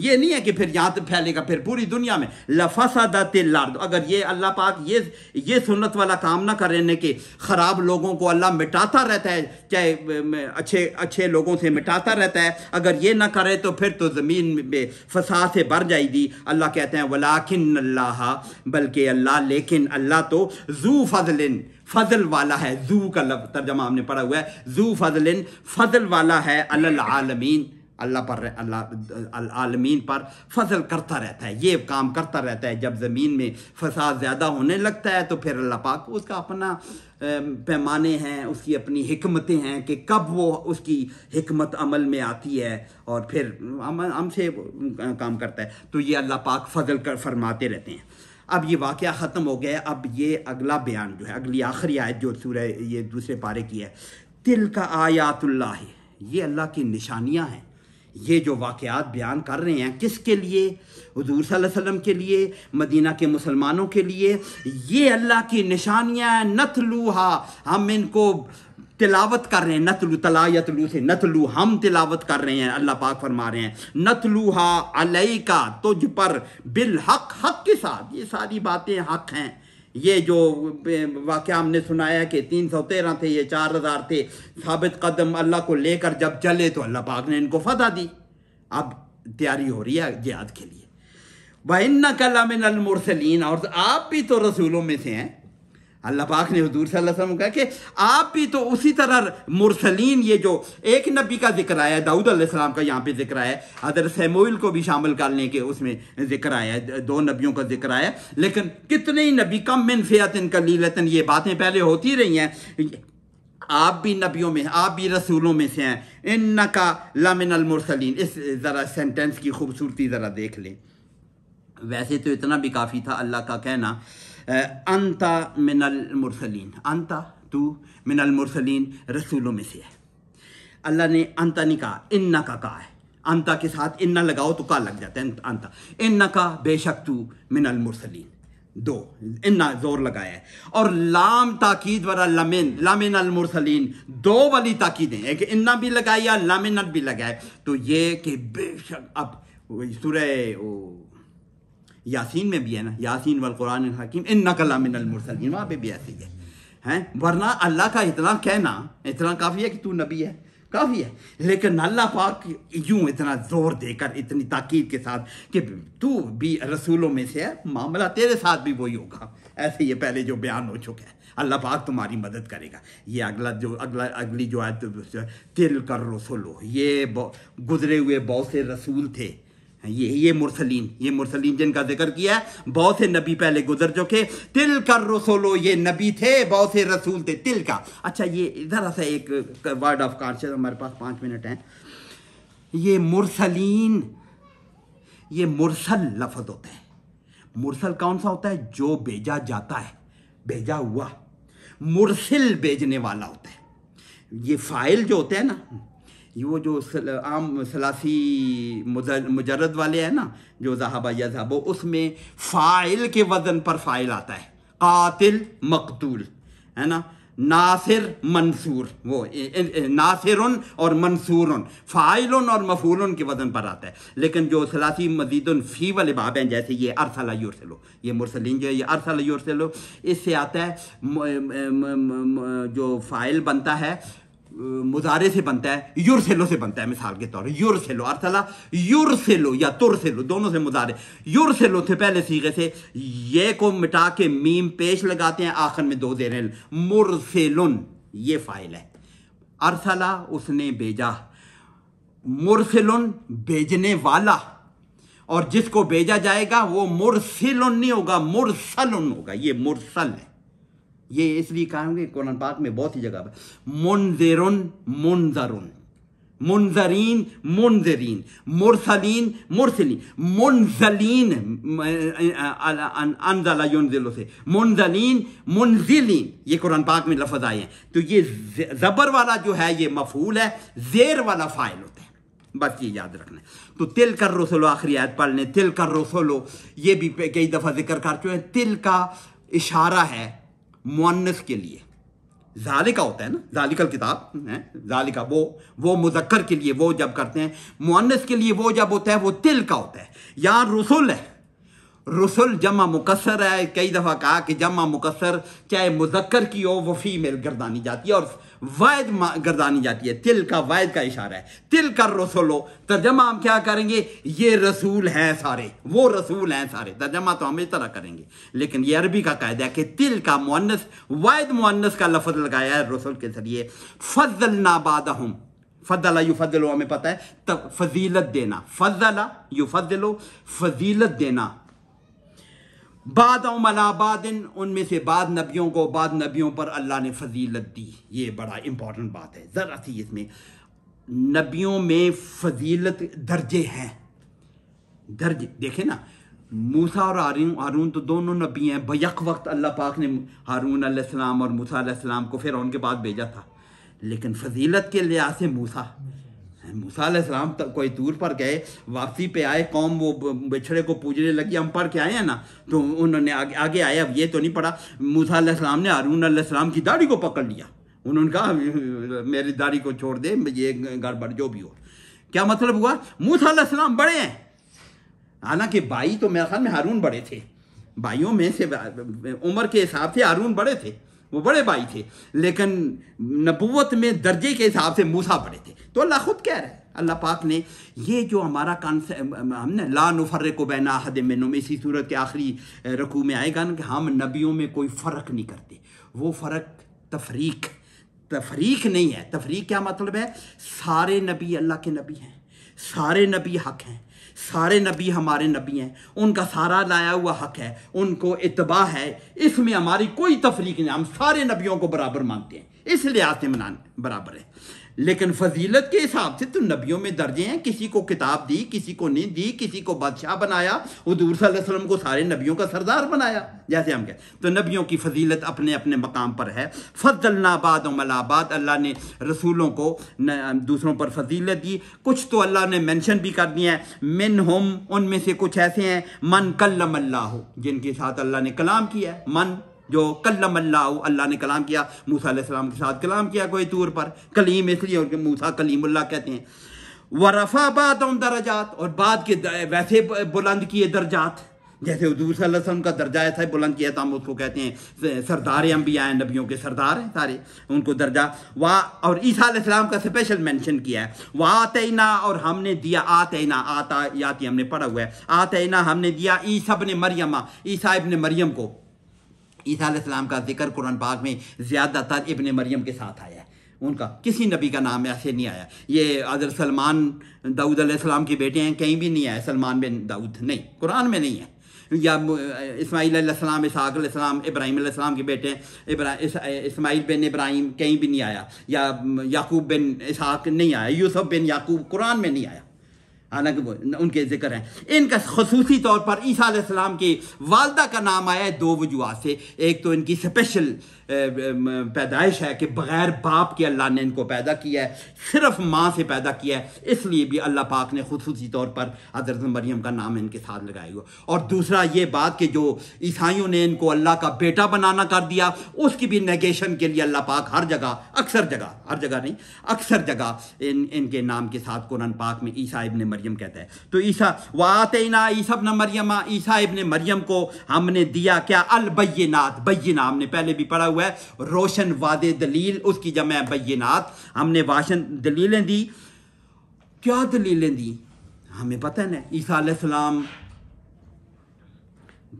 ये नहीं है कि फिर यहाँ तक फैलेगा फिर पूरी दुनिया में लफासादा तिल्लार्द अगर ये अल्लाह पाक ये ये सुन्नत वाला काम ना करें कि ख़राब लोगों को अल्लाह मिटाता रहता है चाहे अच्छे अच्छे लोगों से मिटाता रहता है अगर ये ना करे तो फिर तो ज़मीन में फसाद से भर जाएगी अल्लाह कहते हैं वलाकिन अल्लाह बल्कि अल्लाह लेकिन अल्लाह तो जू फजलिन फजल वाला है जू का लफ तर्जमा हमने पढ़ा हुआ है जू फजलिन फजल वाला है अल आलमीन अल्लाह पर अल्लाह आलमीन पर फसल करता रहता है ये काम करता रहता है जब ज़मीन में फसाद ज़्यादा होने लगता है तो फिर अल्लाह पाक उसका अपना पैमाने हैं उसकी अपनी हमतें हैं कि कब वो उसकी हमत अमल में आती है और फिर हमसे काम करता है तो ये अल्लाह पाक फजल कर फरमाते रहते हैं अब ये वाक़ ख़त्म हो गया अब ये अगला बयान जो है अगली आखिरी आयत जो सूर्य ये दूसरे पारे की है तिल का आयातुल्ला ये अल्लाह की निशानियाँ हैं ये जो वाक़ात बयान कर रहे हैं किसके लिए हजूर सल्लम के लिए मदीना के मुसलमानों के लिए ये अल्लाह की निशानियाँ नतलूहा हम इनको तिलावत कर रहे हैं नतलू तला या से नतलू हम तिलावत कर रहे हैं अल्लाह पाक फरमा रहे हैं नतलूहा अलई का तुझ पर बिल हक हक के साथ ये सारी बातें हक हैं ये जो वाक़ हमने सुनाया कि तीन सौ तेरह थे ये चार हज़ार थे साबित कदम अल्लाह को लेकर जब चले तो अल्लाह पाक ने इनको फतह दी अब तैयारी हो रही है जिहाद के लिए वह इन्ना कलामिन और आप भी तो रसूलों में से हैं अल्लाह पाक ने हजूर वसल्लम कहा कि आप भी तो उसी तरह मुरसलीन ये जो एक नबी का जिक्र आया है दाऊद अलैहिस्सलाम का यहाँ पे जिक्र आया है अदर सैमोइल को भी शामिल करने के उसमें जिक्र आया है दो नबियों का जिक्र आया लेकिन कितने ही नबी कम मिन फ़ियातिन कलीलतन ये बातें पहले होती रही हैं आप भी नबियों में आप भी रसूलों में से हैं इन नका लमिनमरसलिन इस ज़रा सेंटेंस की खूबसूरती ज़रा देख लें वैसे तो इतना भी काफ़ी था अल्लाह का कहना अंता मुरसलीन अंता तू मिनल मुरसलीन रसूलों में से है अल्लाह ने अंता नहीं कहा इन्ना का कहा है अंता के साथ इन्ना लगाओ तो का लग जाता है अंता इन्ना का बेशक तू मिनलमरसलिन दो इन्ना जोर लगाया है और लाम ताकीद वाला लमिन अल मुरसलीन दो वाली ताकीदें एक इन्ना भी लगाया लमिन भी लगाया तो ये कि बेशक अब सुरह यासीन में भी है ना यासीन कुरान हकीम इन नकला वहाँ पर भी ऐसे ही है हैं वरना अल्लाह का इतना कहना इतना काफ़ी है कि तू नबी है काफ़ी है लेकिन अल्लाह पाक यूँ इतना ज़ोर देकर इतनी ताकीद के साथ कि तू भी रसूलों में से है मामला तेरे साथ भी वही होगा ऐसे ये पहले जो बयान हो चुका है अल्लाह पाक तुम्हारी मदद करेगा ये अगला जो अगला अगली जो है तिल कर रसुल ये गुजरे हुए बहुत से रसूल थे ये ये मुरसलीन ये मुरसलीन जिनका जिक्र किया है बहुत से नबी पहले गुजर चुके तिल कर रसोलो ये नबी थे बहुत से रसूल थे तिल का अच्छा ये इधर सा एक वर्ड ऑफ कॉन्शियस हमारे पास पाँच मिनट हैं ये मुरसलीन ये मुरसल लफज होते हैं मुरसल कौन सा होता है जो भेजा जाता है भेजा हुआ मुरसिल भेजने वाला होता है ये फाइल जो होते हैं ना ये वो जो सल, आम सलासी मुजरद वाले हैं ना जो जहाबा या जहाबो उसमें फ़ाइल के वज़न पर फ़ाइल आता है कातिल मकतूल है ना नासिर मंसूर वो नासिर और मंसूर फ़ाइल और मफूल के वजन पर आता है लेकिन जो सलासी मजीद फ़ी वाले बाब हैं जैसे ये अरसला लो ये मुरसलिन जो है ये अरसला लो इससे आता है जो फ़ाइल बनता है मुजारे से बनता है युरसेलो से बनता है मिसाल के तौर पर सेलो अर्थला युरसेलो या तुर सेलो दोनों से मुजारे सेलो से पहले सीखे से ये को मिटा के मीम पेश लगाते हैं आखिर में दो देने मुरसेलुन ये फाइल है अरसला उसने भेजा मुरसिलुन भेजने वाला और जिसको भेजा जाएगा वो मुरसिलुन नहीं होगा मुरसलुन होगा ये मुरसल है ये इसलिए कहा होंगे कुरान पाक में बहुत ही जगह पर मुनजरुन मुनजरुन मुनजरीन मुनजरीन मुरसलीन मुरसली मुनजलीन अनजलाजिलो से मुनजलीन मुनजिलीन ये कुरान पाक में लफज आए हैं तो ये ज़बर वाला जो है ये मफूल है जेर वाला फ़ाइल होता है बस ये याद रखना तो तिल कर रसोलो आखिरी आयत पढ़ने तिल कर रसोलो ये भी कई दफ़ा जिक्र कर चुके हैं तिल का इशारा है मुन्नस के लिए जालिका होता है ना जालिकल किताब है जालिका वो वो मुजक्कर के लिए वो जब करते हैं मुन्नस के लिए वो जब होता है वो तिल का होता है या रसुल है रसुल जमा मुकसर है कई दफ़ा कहा कि जमा मुकसर चाहे मुजक्कर की हो वफ़ी फीमेल गर्दानी जाती है और वायद गर्दानी जाती है तिल का वायद का इशारा है तिल का रसोलो तर्जमा हम क्या करेंगे ये रसूल हैं सारे वो रसूल हैं सारे तर्जमा तो हम इस तरह करेंगे लेकिन ये अरबी का कायदा है कि तिल का मुन्नस वायद मुन्नस का लफज लगाया है रसुल के जरिए फजल नाबाद हम फजला यू फजलो हमें पता है तब फजीलत देना फजला यू फजलो फजीलत देना बाद मलाबादिन उनमें से बाद नबियों को बाद नबियों पर अल्लाह ने फजीलत दी ये बड़ा इंपॉर्टेंट बात है ज़रा सी इसमें नबियों में फजीलत दर्जे हैं दर्जे देखे ना मूसा और हारून हारून तो दोनों नबी हैं बक वक्त अल्लाह पाक ने हारून आलाम और मूसा आसमाम को फिर उनके बाद भेजा था लेकिन फजीलत के लिहाज से मूसा सलाम तक कोई दूर पर गए वापसी पे आए कौम वो बिछड़े को पूजने लगी हम पढ़ के आए हैं ना तो उन्होंने आगे आगे आए अब ये तो नहीं पढ़ा मूसम ने हारून सलाम की दाढ़ी को पकड़ लिया उन्होंने कहा मेरी दाढ़ी को छोड़ दे ये गड़बड़ जो भी हो क्या मतलब हुआ मूसम बड़े हैं हालांकि भाई तो मेरे ख्याल में हारून बड़े थे भाइयों में से उम्र के हिसाब से हारून बड़े थे वो बड़े भाई थे लेकिन नबूत में दर्जे के हिसाब से मूसा बड़े थे तो अल्लाह खुद कह रहे हैं अल्लाह पाक ने ये जो हमारा कॉन्सेप्ट हमने ला नफ़र को बैना हद में इसी सूरत के आखिरी रकू में आएगा ना कि हम नबियों में कोई फ़र्क नहीं करते वो फ़र्क तफरीक तफरीक नहीं है तफरीक क्या मतलब है सारे नबी अल्लाह के नबी हैं सारे नबी हक हैं सारे नबी हमारे नबी हैं उनका सारा लाया हुआ हक है उनको इतबा है इसमें हमारी कोई तफरीक नहीं हम सारे नबियों को बराबर मानते हैं इस लिहाज से मनान बराबर है लेकिन फजीलत के हिसाब से तो नबियों में दर्जे हैं किसी को किताब दी किसी को नहीं दी किसी को बादशाह बनाया हजूर वसल्लम को सारे नबियों का सरदार बनाया जैसे हम कहें तो नबियों की फजीलत अपने अपने मकाम पर है फजलनाबाद मलाबाद अल्लाह ने रसूलों को दूसरों पर फजीलत दी कुछ तो अल्लाह ने मैंशन भी कर दिया है मिन हम उनमें से कुछ ऐसे हैं मन कल्लम अल्लाह जिनके साथ अल्लाह ने कलाम किया है मन जो कल्लम अल्लाह ने कलाम किया मूसा सलाम के साथ कलाम किया कोई तूर पर कलीम इसलिए उनके मूसा कलीमुल्ला कहते हैं रफा बाद दर्जात और बाद के वैसे बुलंद किए दर्जात जैसे हजूर सल्लम का दर्जा ऐसा बुलंद किया था हम उसको कहते हैं सरदार अम्बिया हैं नबियों के सरदार हैं सारे उनको दर्जा वाह और ईसा का स्पेशल मेंशन किया है वाह आतना और हमने दिया आतना आता याती हमने पढ़ा हुआ है आतना हमने दिया ई सब ने मरियमा ईसा ने मरियम को ईसा का जिक्र कुरान पाक में ज़्यादातर इबन मरियम के साथ आया है उनका किसी नबी का नाम ऐसे नहीं आया ये अदर सलमान दाऊद अलैहिस्सलाम के बेटे हैं कहीं भी नहीं आया सलमान बिन दाऊद नहीं कुरान में नहीं है या इसमाईल सलाम इसहाक़लाम इब्राहिम के बेटे इब्रा इसमाइल बिन इब्राहिम कहीं भी नहीं आया या याकूब बिन इसहाक नहीं आया यूसुफ बिन याकूब कुरान में नहीं आया हालांकि उनके जिक्र हैं इनका खसूसी तौर पर ईसा की वालदा का नाम आया है दो वजूहत से एक तो इनकी स्पेशल पैदाइश है कि बगैर बाप के अल्लाह ने इनको पैदा किया है सिर्फ माँ से पैदा किया है इसलिए भी अल्लाह पाक ने खसूसी तौर पर हजरत मरियम का नाम इनके साथ लगाया हुआ और दूसरा ये बात कि जो ईसाइयों ने इनको अल्लाह का बेटा बनाना कर दिया उसकी भी नेगेशन के लिए अल्लाह पाक हर जगह अक्सर जगह हर जगह नहीं अक्सर जगह इन इनके नाम के साथ कुरान पाक में ईसा इबन मरियम कहता है तो ईसा ना ईसा न मरियम ईसा इबन मरियम को हमने दिया क्या अलबैनाथ बैना हमने पहले भी पढ़ा हुआ है रोशन वादे दलील उसकी जमा बैनात हमने वाशन दलीलें दी क्या दलीलें दी हमें पता ना ईसा सलाम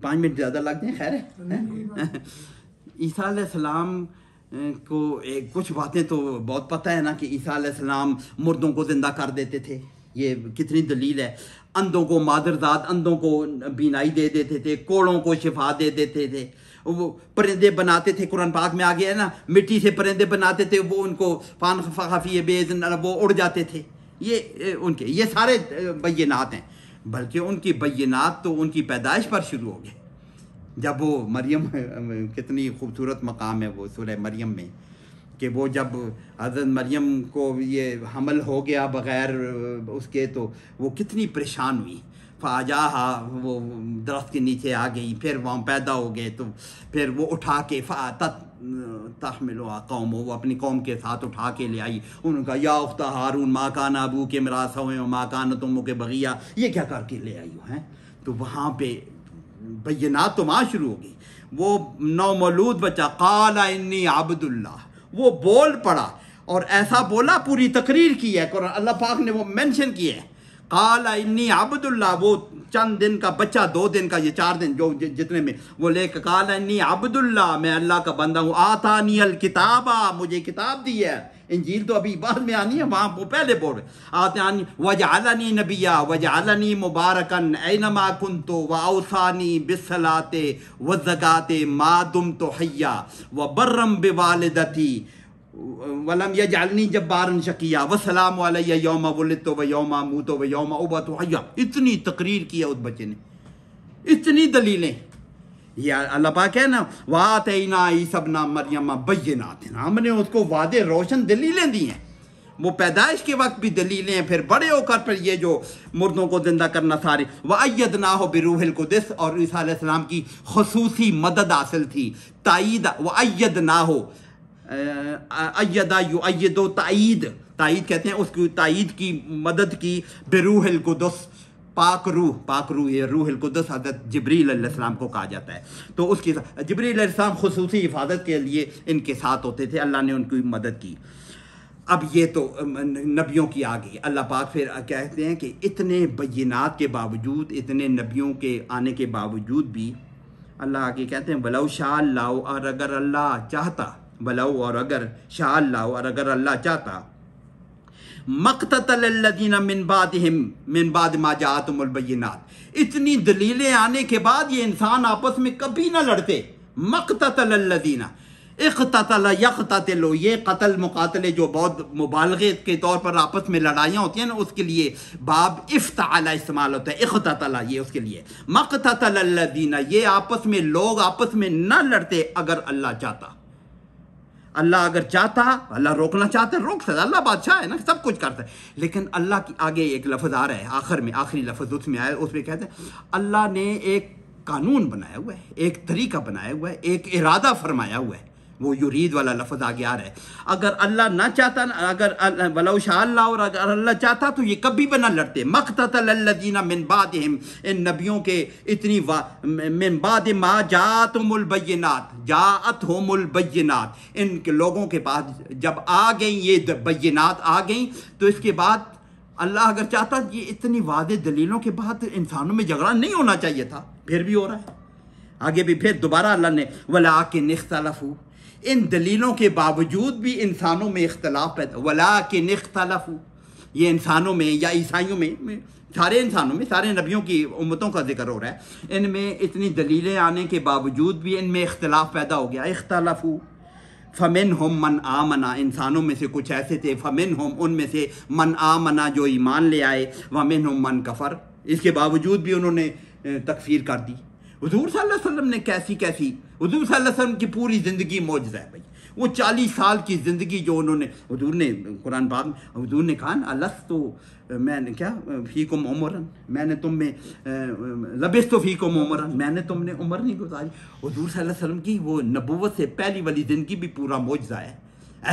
पाँच मिनट ज़्यादा लग जाए खैर ईसा सलाम को एक कुछ बातें तो बहुत पता है ना कि ईसा सलाम मुर्दों को ज़िंदा कर देते थे ये कितनी दलील है अंधों को मादरदाद अंधों को बीनाई दे देते थे कोड़ों को शिफा दे देते थे वो परिंदे बनाते थे कुरान पाक में आ गया ना मिट्टी से परिंदे बनाते थे वो उनको पान खफी बेजन वो उड़ जाते थे ये उनके ये सारे बैनात हैं बल्कि उनकी बैनात तो उनकी पैदाइश पर शुरू हो गए जब वो मरियम कितनी खूबसूरत मकाम है वो सुरह मरियम में कि वो जब हजरत मरियम को ये हमल हो गया बग़ैर उसके तो वो कितनी परेशान हुई फाजाह वो दरख्त के नीचे आ गई फिर वहाँ पैदा हो गए तो फिर वो उठा के फातत तहमिल कौम वो अपनी कौम के साथ उठा के ले आई उनका या उख्ता हारून माँ का के मरास हुए माँ का तुम के बगिया ये क्या करके ले आई हैं तो वहाँ पे बैनात तो माँ शुरू हो गई वो नौमलूद बच्चा काला इन्नी आबदुल्ला वो बोल पड़ा और ऐसा बोला पूरी तकरीर की है अल्लाह पाक ने वो मेंशन किया है काला इन्नी अब्दुल्ला वो चंद दिन का बच्चा दो दिन का ये चार दिन जो जितने में वो ले काला इन्नी अब्दुल्ला मैं अल्लाह का बंदा हूँ आता नियल किताबा मुझे किताब दी है इंजील तो अभी बाद में आनी है वहाँ वो पहले बोल रहे वजह आलानी नबिया आलानी मुबारकन नमा कुन तो अवसानी बिसलाते व जगाते दुम तो हैया व बर्रम वालदती वलम यह जालनी जब बारन शकिया वसलाम योम योमा तो व योमा मुँह तो व योमा उबा तो हया इतनी तकरीर किया उस बच्चे ने इतनी दलीलें या अल्लाह पाक है ना वात ना सब ना थे बैनात हमने उसको वादे रोशन दलीलें दी हैं वो पैदाइश के वक्त भी दलीलें हैं फिर बड़े होकर पर ये जो मुर्दों को जिंदा करना सारे अयद ना हो बिरूहिल दिस और ईसा की खसूसी मदद हासिल थी तइद वयद ना हो अयदा अयदो तईद तईद कहते हैं उसकी तईद की मदद की बेरूहल कुदस पाक रूह पाक रूह ये रूह कुदस हजरत जबरीसम को कहा जाता है तो उसकी जबरीसम खसूस हिफाजत के लिए इनके साथ होते थे अल्लाह ने उनकी मदद की अब ये तो नबियों की आ गई अल्लाह पाक फिर कहते हैं कि इतने बयनात के बावजूद इतने नबियों के आने के बावजूद भी अल्लाह आगे कहते हैं वलाउ शाह और अगर अल्लाह चाहता बलाऊ और अगर शाह अल्लाह और अगर अल्लाह चाहता मकतलदीन मिन इतनी दलीलें आने के बाद ये इंसान आपस में कभी ना लड़ते मकतलदीना इकतल ये कत्ल मुकातले जो बहुत मुबालगे के तौर पर आपस में लड़ाइयाँ होती हैं ना उसके लिए बाब इफ्ता इस्तेमाल होता है इकतला ये उसके लिए मकतलदीना ये आपस में लोग आपस में ना लड़ते अगर अल्लाह चाहता अल्लाह अगर चाहता अल्लाह रोकना चाहता रोक सकता अल्लाह बादशाह है ना सब कुछ करता है लेकिन अल्लाह की आगे एक लफ्ज़ आ रहा है आखिर में आखिरी लफ्ज़ उसमें आया उसमें कहते हैं अल्लाह ने एक कानून बनाया हुआ है एक तरीका बनाया हुआ है एक इरादा फरमाया हुआ है वो यूरीद वाला लफज आगे आ रहा है अगर अल्लाह ना चाहता अगर वलाशाह और अगर अल्लाह चाहता तो ये कभी भी ना लड़ते मकतलदीना मिनबाद इन नबियों के इतनी मिनबाद मा जात मुलबैनात जात हो मुलबैनात इन लोगों के पास जब आ गई ये बैनात आ गई तो इसके बाद अल्लाह अगर चाहता ये इतनी वादे दलीलों के बाद इंसानों में झगड़ा नहीं होना चाहिए था फिर भी हो रहा है आगे भी फिर दोबारा अल्लाह ने वाला आके निख्तलफ हूँ इन दलीलों के बावजूद भी इंसानों में इख्तलाफ पैदा वला के नख्तलाफ ये इंसानों में या ईसाइयों में, में सारे इंसानों में सारे नबियों की उम्मतों का जिक्र हो रहा है इनमें इतनी दलीलें आने के बावजूद भी इनमें इख्तलाफ पैदा हो गया इख्तलाफ फ़मिन होम मन आमना इंसानों में से कुछ ऐसे थे फ़मिन उन उनमें से मन आमना जो ईमान ले आए वमिन होम मन कफ़र इसके बावजूद भी उन्होंने तकफीर कर दी हजूर सल्लम ने कैसी कैसी हजूर सल्लम की पूरी ज़िंदगी मौजूद है भाई वो चालीस साल की ज़िंदगी जो उन्होंने हजूर ने कुरान पाक में हजूर ने कहा अलस तो मैंने क्या फ़ी को मोमरन मैंने तुम में लबिस तो को मोमरन मैंने तुमने उम्र नहीं गुजारी हजूर सल्लम की वो नबूत से पहली वाली ज़िंदगी भी पूरा मौजाया है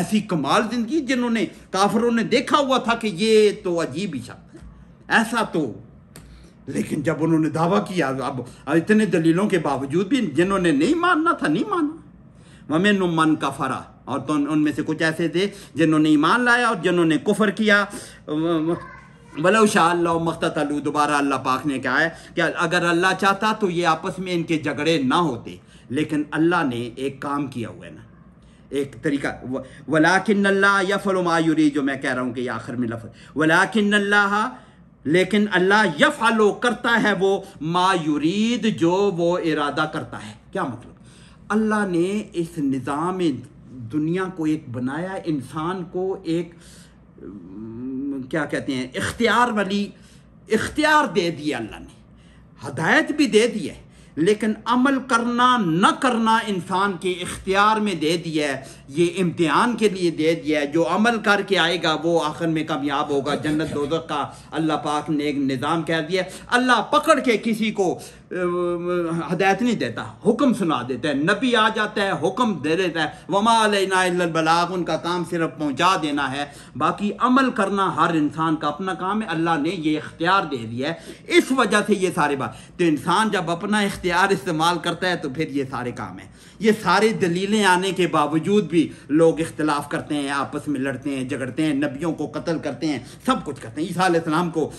ऐसी कमाल ज़िंदगी जिन्होंने काफरों ने देखा हुआ था कि ये तो अजीब ही शख्स है ऐसा तो लेकिन जब उन्होंने दावा किया अब इतने दलीलों के बावजूद भी जिन्होंने नहीं मानना था नहीं माना नुम मन का फरा और तो उनमें से कुछ ऐसे थे जिन्होंने ईमान लाया और जिन्होंने कुफर किया बलो शाह मख्तलू दोबारा अल्लाह पाक ने कहा है कि अगर अल्लाह चाहता तो ये आपस में इनके झगड़े ना होते लेकिन अल्लाह ने एक काम किया हुआ है ना एक तरीका वलाकिन अल्लाह या फलमायुरी जो मैं कह रहा हूँ कि आखिर में लफ वलाकिन अल्लाह लेकिन अल्लाह यफालो करता है वो मायूरीद जो वो इरादा करता है क्या मतलब अल्लाह ने इस निज़ाम दुनिया को एक बनाया इंसान को एक क्या कहते हैं इख्तियार वाली इख्तियार दे दिया अल्लाह ने हदायत भी दे दी है लेकिन अमल करना न करना इंसान के इख्तियार में दे दिया है ये इम्तिहान के लिए दे दिया है जो अमल करके आएगा वो आखिर में कामयाब होगा जन्नत दोजक का अल्लाह पाक ने एक निज़ाम कह दिया अल्लाह पकड़ के किसी को हदायत नहीं देता हुक्म सुना देता है नबी आ जाता है हुक्म दे देता है वमा बलाग उनका काम सिर्फ पहुंचा देना है बाकी अमल करना हर इंसान का अपना काम है अल्लाह ने ये इख्तियार दे दिया है इस वजह से ये सारे बात तो इंसान जब अपना इख्तियार इस्तेमाल करता है तो फिर ये सारे काम है ये सारी दलीलें आने के बावजूद भी लोग इख्तलाफ करते हैं आपस में लड़ते हैं झगड़ते हैं नबियों को कत्ल करते हैं सब कुछ करते हैं ईसा को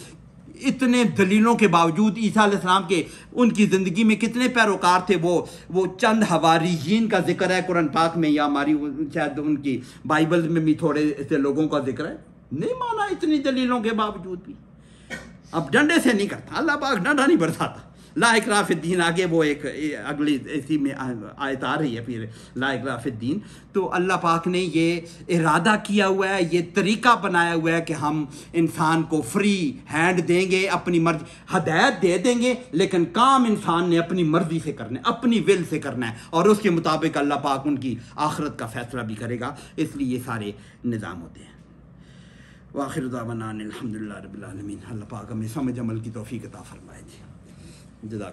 इतने दलीलों के बावजूद ईसा इस्लाम के उनकी ज़िंदगी में कितने पैरोकार थे वो वो चंद हवारीन का जिक्र है कुरन पाक में या हमारी शायद उनकी बाइबल में भी थोड़े से लोगों का जिक्र है नहीं माना इतनी दलीलों के बावजूद भी अब डंडे से नहीं करता अल्लाह पाक डंडा नहीं बरसाता लाकराफिद्दीन आगे वो एक अगली इसी में आयत आ रही है फिर लाकराफिद्दीन तो अल्लाह पाक ने ये इरादा किया हुआ है ये तरीका बनाया हुआ है कि हम इंसान को फ्री हैंड देंगे अपनी मर्जी हदायत दे देंगे लेकिन काम इंसान ने अपनी मर्जी से करना है अपनी विल से करना है और उसके मुताबिक अल्लाह पाक उनकी आखरत का फैसला भी करेगा इसलिए ये सारे निज़ाम होते हैं वाखिर दावाना अलहमदिल्ला रबालमीन अल्लाह पाक हमें समझ अमल की तोफ़ी कता फरमाए जी into that